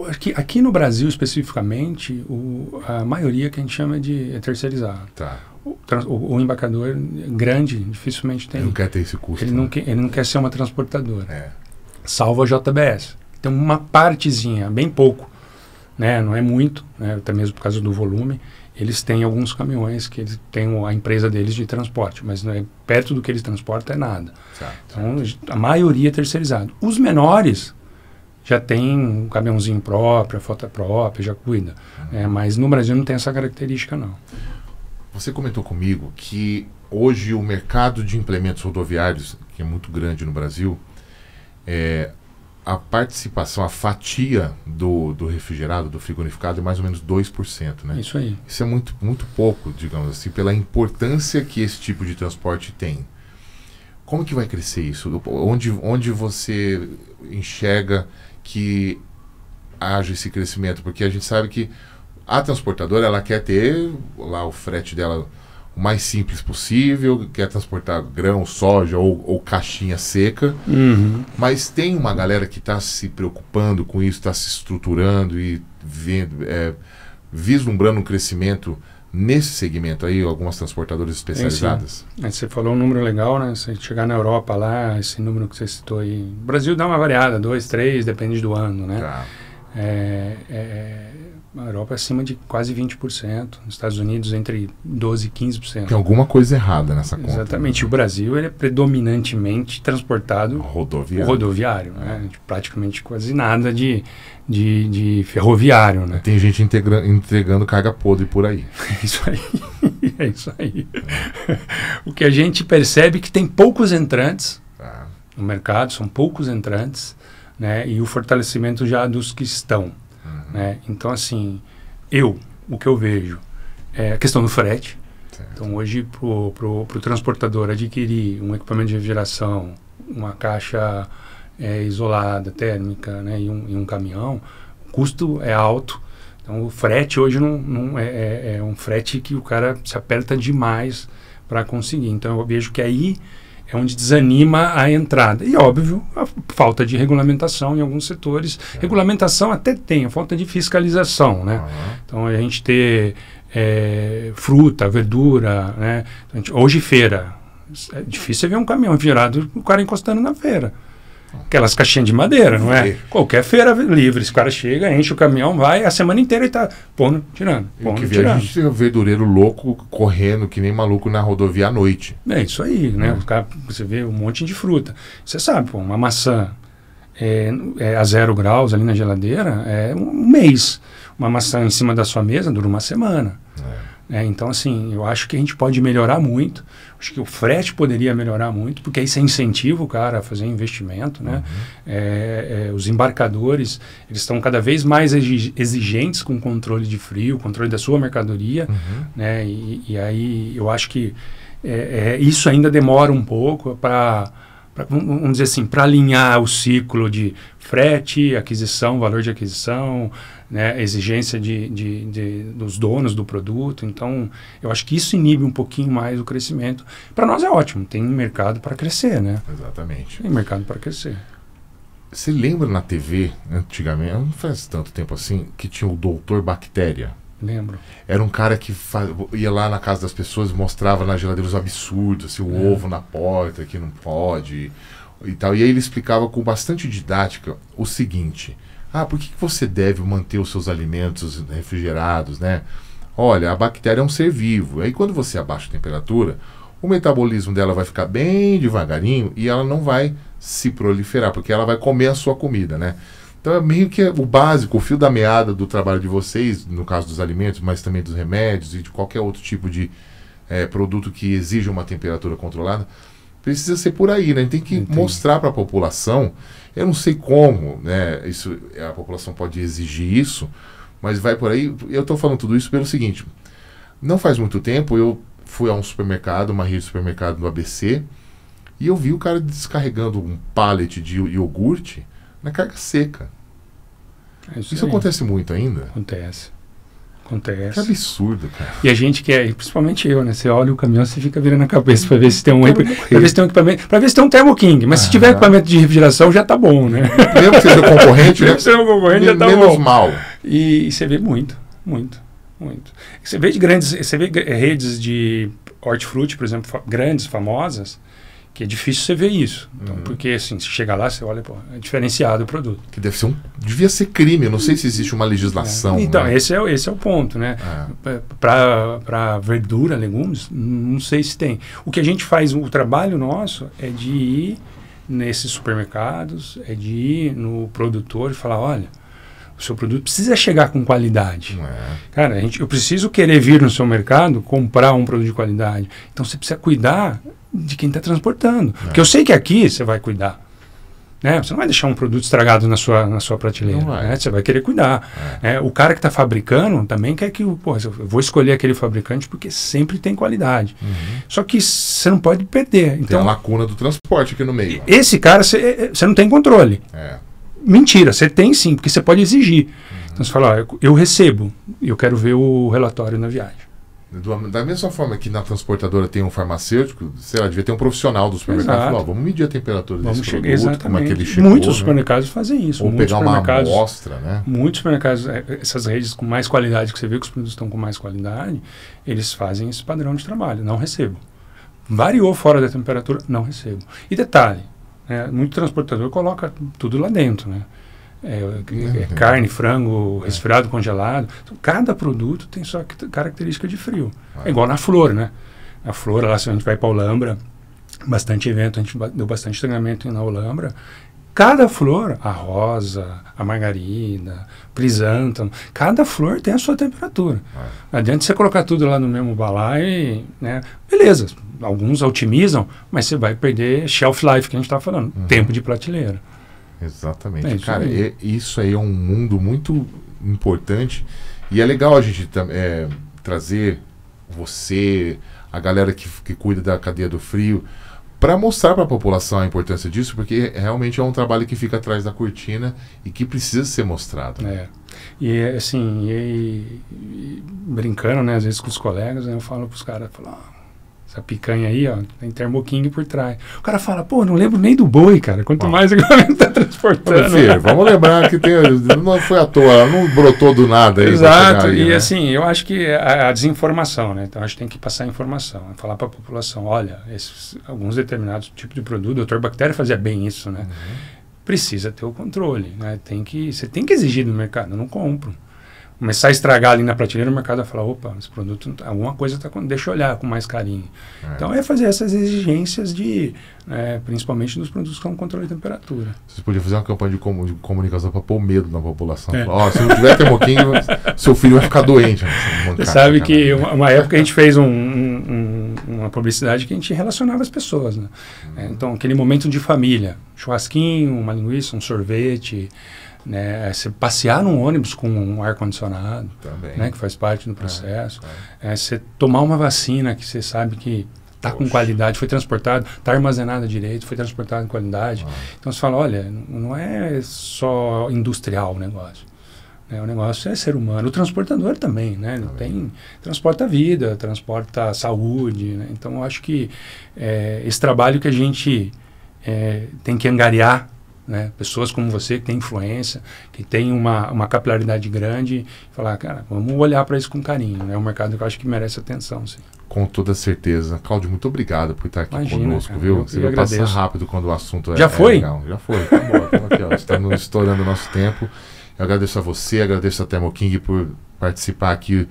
aqui, aqui no Brasil, especificamente, o, a maioria que a gente chama de é terceirizado. Tá. O, o, embarcador grande dificilmente tem. Ele não quer ter esse custo. Ele, né? não, quer, ele não quer ser uma transportadora. É. Salvo a JBS. Tem uma partezinha, bem pouco, né? não é muito, né? até mesmo por causa do volume, eles têm alguns caminhões que eles têm a empresa deles de transporte, mas é, perto do que eles transportam é nada. Certo, então, a maioria é terceirizado. Os menores já tem um caminhãozinho próprio, a foto é própria, já cuida. Uhum. É, mas no Brasil não tem essa característica, não. Você comentou comigo que hoje o mercado de implementos rodoviários, que é muito grande no Brasil, é, a participação, a fatia do, do refrigerado, do frigorificado é mais ou menos 2%, né? Isso aí. Isso é muito, muito pouco, digamos assim, pela importância que esse tipo de transporte tem. Como que vai crescer isso? Onde, onde você enxerga que haja esse crescimento? Porque a gente sabe que a transportadora, ela quer ter lá o frete dela o mais simples possível, quer é transportar grão, soja ou, ou caixinha seca. Uhum. Mas tem uma galera que está se preocupando com isso, está se estruturando e vendo, é, vislumbrando um crescimento nesse segmento aí, algumas transportadoras especializadas. É, você falou um número legal, né? Se chegar na Europa lá, esse número que você citou aí. O Brasil dá uma variada, dois, três, depende do ano, né? Tá. É, é, na Europa, é acima de quase 20%. Nos Estados Unidos, entre 12% e 15%. Tem alguma coisa errada nessa conta. Exatamente. Né? O Brasil ele é predominantemente transportado rodoviário. rodoviário né? é. né? Praticamente quase nada de, de, de ferroviário. Né? Tem gente integra entregando carga podre por aí. <laughs> É isso aí. É isso aí. É. o que a gente percebe é que tem poucos entrantes tá. no mercado, são poucos entrantes, né? e o fortalecimento já dos que estão. Né? Então, assim, eu, o que eu vejo é a questão do frete. Certo. Então, hoje, para o transportador adquirir um equipamento de refrigeração, uma caixa é, isolada, térmica, né, e um, e um caminhão, o custo é alto. Então, o frete hoje não, não é, é, é, um frete que o cara se aperta demais para conseguir. Então, eu vejo que aí é onde desanima a entrada. E óbvio, a falta de regulamentação em alguns setores. É. Regulamentação até tem, a falta de fiscalização, né? Uhum. Então a gente ter é, fruta, verdura, né? Então, gente, hoje feira. É difícil ver um caminhão virado, o cara encostando na feira aquelas caixinhas de madeira, não é? Qualquer feira livre, esse cara chega, enche o caminhão, vai, a semana inteira ele tá pondo, tirando, pondo, que tirando. A gente tem um verdureiro louco correndo, que nem maluco na rodovia à noite. É isso aí, né? né? O cara, você vê um monte de fruta. Você sabe, pô, uma maçã é, é a zero graus ali na geladeira é um mês. Uma maçã em cima da sua mesa dura uma semana. É. é então, assim, eu acho que a gente pode melhorar muito Acho que o frete poderia melhorar muito, porque aí você incentiva o cara a fazer investimento, né? Uhum. É, é, os embarcadores, eles estão cada vez mais exigentes com o controle de frio, controle da sua mercadoria, uhum. né? E, e, aí eu acho que é, é isso ainda demora um pouco para Pra, vamos dizer assim, para alinhar o ciclo de frete, aquisição, valor de aquisição, né, exigência de, de, de, dos donos do produto. Então, eu acho que isso inibe um pouquinho mais o crescimento. Para nós é ótimo, tem mercado para crescer, né? Exatamente. Tem mercado para crescer. Você lembra na TV, antigamente, não faz tanto tempo assim, que tinha o Doutor Bactéria? Lembro. Era um cara que faz, ia lá na casa das pessoas mostrava na geladeira os absurdos, assim, o é. ovo na porta, que não pode e tal. E aí ele explicava com bastante didática o seguinte: ah, por que, você deve manter os seus alimentos refrigerados, né? Olha, a bactéria é um ser vivo. Aí quando você abaixa a temperatura, o metabolismo dela vai ficar bem devagarinho e ela não vai se proliferar, porque ela vai comer a sua comida, né? Então é meio que o básico, o fio da meada do trabalho de vocês, no caso dos alimentos, mas também dos remédios e de qualquer outro tipo de é, produto que exija uma temperatura controlada, precisa ser por aí, né? Tem que Entendi. mostrar para a população. Eu não sei como, né? Isso a população pode exigir isso, mas vai por aí. Eu estou falando tudo isso pelo seguinte: não faz muito tempo eu fui a um supermercado, uma rede de supermercado do ABC, e eu vi o cara descarregando um pallet de iogurte na carga seca. É isso, isso acontece muito ainda. Acontece. Acontece. Que absurdo, cara. E a gente quer, é, principalmente eu, né? Você olha o caminhão, você fica virando a cabeça para ver se tem um para ver se tem um equipamento, para ver se tem um Thermo King. Mas ah, se tiver equipamento de refrigeração, já tá bom, né? Mesmo que seja <laughs> concorrente, né? mesmo que seja concorrente, já tá menos bom. mal. E, e você vê muito, muito, muito. Você vê de grandes, você vê redes de hortifruti, por exemplo, fa grandes, famosas, que é difícil você ver isso. Então, uhum. Porque assim, você chega lá, você olha, pô, é diferenciado o produto. Que deve ser um. Devia ser crime, não sei se existe uma legislação. É. Então, né? esse, é, esse é o ponto, né? É. é Para verdura, legumes, não sei se tem. O que a gente faz, o trabalho nosso é de ir nesses supermercados, é de ir no produtor e falar, olha, o seu produto precisa chegar com qualidade. É. Cara, a gente, eu preciso querer vir no seu mercado comprar um produto de qualidade. Então você precisa cuidar de quem está transportando. É. Porque eu sei que aqui você vai cuidar. Né? Você não vai deixar um produto estragado na sua, na sua prateleira. Vai. Né? Você vai querer cuidar. É. Né? O cara que está fabricando também quer que. Pô, eu vou escolher aquele fabricante porque sempre tem qualidade. Uhum. Só que você não pode perder. Então, tem a então, lacuna do transporte aqui no meio. Esse cara, é, é, você não tem controle. É. Mentira, você tem sim, porque você pode exigir. Então você fala, ah, eu recebo, eu quero ver o relatório na viagem. Da mesma forma que na transportadora tem um farmacêutico, sei lá, devia ter um profissional do supermercado e falar, oh, vamos medir a temperatura vamos desse chegar, produto, exatamente. como é que ele chegou. Muitos né? supermercados fazem isso. Ou pegar uma amostra, né? Muitos supermercados, é, é, essas redes com mais qualidade, que você vê que os produtos estão com mais qualidade, eles fazem esse padrão de trabalho, não recebo. Variou fora da temperatura, não recebo. E detalhe, né? Muito transportador coloca tudo lá dentro, né? É, é, é uhum. carne, frango, resfriado, congelado. Então, cada produto tem sua característica de frio. Ah. É igual na flor, né? A flor, lá se a gente vai para a Olambra, bastante evento, a gente deu bastante treinamento na Olambra Cada flor, a rosa, a margarida, prisântano, cada flor tem a sua temperatura. Ah. É. Não adianta você colocar tudo lá no mesmo balai né, beleza, alguns otimizam, mas você vai perder shelf life que a gente está falando, uhum. tempo de prateleira. Exatamente. É, Cara, isso aí. É, isso aí é um mundo muito importante e é legal a gente é, trazer você, a galera que, que cuida da cadeia do frio, para mostrar para a população a importância disso, porque realmente é um trabalho que fica atrás da cortina e que precisa ser mostrado. Né? É. E assim, e, e, brincando, né, às vezes com os colegas, né, eu falo para os caras, falo, ah, essa picanha aí, ó, tem termoking por trás. O cara fala, pô, não lembro nem do boi, cara. Quanto Bom. mais o equipamento está transportando. Filho, vamos lembrar que tem, não foi à toa, não brotou do nada. Aí Exato, aí, e né? assim, eu acho que é a, a, desinformação, né? Então, acho que tem que passar informação, né? falar para a população, olha, esses, alguns determinados tipos de produto, o doutor Bactéria fazia bem isso, né? Uhum. Precisa ter o controle, né? Tem que, você tem que exigir do mercado, eu não compro começar a estragar ali na prateleira, o mercado vai falar, opa, esse produto, alguma coisa está deixa eu olhar com mais carinho. É. Então é fazer essas exigências de, é, principalmente nos produtos com controle de temperatura. Vocês podiam fazer uma campanha de, com, de comunicação para pôr medo na população. É. Falar, oh, se não tiver termoquinho, seu filho vai ficar doente. <laughs> Você sabe que uma, uma, época a gente fez um, um, uma publicidade que a gente relacionava as pessoas. Né? Hum. É, então, aquele momento de família, churrasquinho, uma linguiça, um sorvete, né? É você passear num ônibus com um ar-condicionado, né? que faz parte do processo. É, é. é, você tomar uma vacina que você sabe que está com qualidade, foi transportado, está armazenada direito, foi transportado com qualidade. Ah. Então você fala, olha, não é só industrial o negócio. É, o negócio é ser humano. O transportador também, né? Ele tem, transporta vida, transporta saúde. Né? Então eu acho que é, esse trabalho que a gente é, tem que angariar né? Pessoas como você que tem influência, que tem uma, uma capilaridade grande, falar, cara, vamos olhar para isso com carinho. Né? É né? um mercado que eu acho que merece atenção. Sim. Com toda certeza. Cláudio, muito obrigado por estar aqui Imagina, conosco, cara, viu? Você vai passar rápido quando o assunto é. Já é foi? É legal. Já foi. Tá bom, aqui, ó, estamos estourando o nosso tempo. Eu agradeço a você, agradeço a Temo King por participar aqui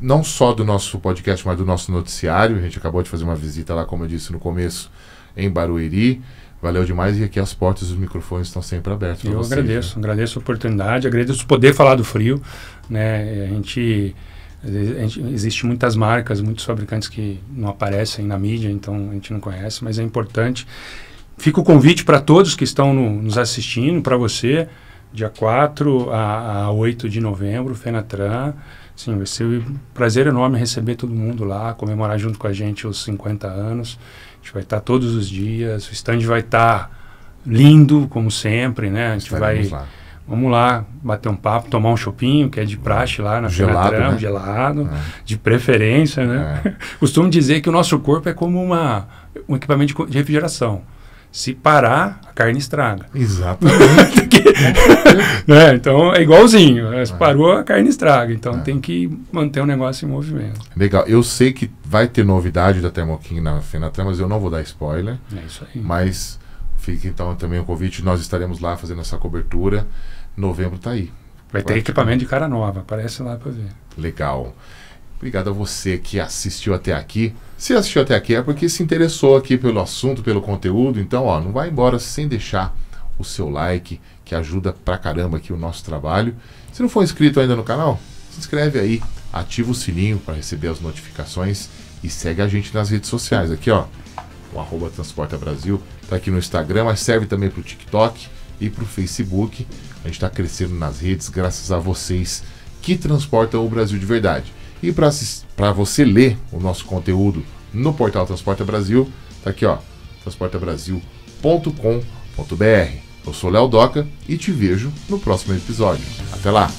não só do nosso podcast, mas do nosso noticiário. A gente acabou de fazer uma visita lá, como eu disse no começo, em Barueri. Valeu demais e aqui as portas e os microfones estão sempre abertos vocês. Eu agradeço, né? agradeço a oportunidade, agradeço poder falar do frio, né? A gente, a gente existe muitas marcas, muitos fabricantes que não aparecem na mídia, então a gente não conhece, mas é importante. Fica o convite para todos que estão no, nos assistindo, para você, dia 4 a, a 8 de novembro, Fenatran. Sim, vai ser um prazer enorme receber todo mundo lá, comemorar junto com a gente os 50 anos. A gente vai estar todos os dias, o stand vai estar lindo, como sempre, né? A gente vai. Lá. Vamos lá, bater um papo, tomar um chopinho, que é de praxe lá na gelado, Fenatran, né? gelado, é. de preferência, né? É. <laughs> Costumo dizer que o nosso corpo é como uma, um equipamento de refrigeração. Se parar, a carne estraga. Exatamente. <laughs> que, <laughs> né? Então é igualzinho. Né, se é. parou, a carne estraga. Então é. tem que manter o negócio em movimento. Legal. Eu sei que vai ter novidade da Thermoking na Fenatran, mas eu não vou dar spoiler. É isso aí. Mas fica então também o convite. Nós estaremos lá fazendo essa cobertura. Novembro está aí. Vai ter equipamento de cara nova. Aparece lá para ver. Legal. Obrigado a você que assistiu até aqui. Se assistiu até aqui é porque se interessou aqui pelo assunto, pelo conteúdo, então ó, não vai embora sem deixar o seu like, que ajuda pra caramba aqui o nosso trabalho. Se não for inscrito ainda no canal, se inscreve aí, ativa o sininho para receber as notificações e segue a gente nas redes sociais. Aqui ó, o arroba Transporta Brasil, tá aqui no Instagram, mas serve também pro TikTok e pro Facebook. A gente está crescendo nas redes graças a vocês que transportam o Brasil de verdade. E para você ler o nosso conteúdo no portal Transporta Brasil, tá aqui ó, transportabrasil.com.br. Eu sou Léo Doca e te vejo no próximo episódio. Até lá!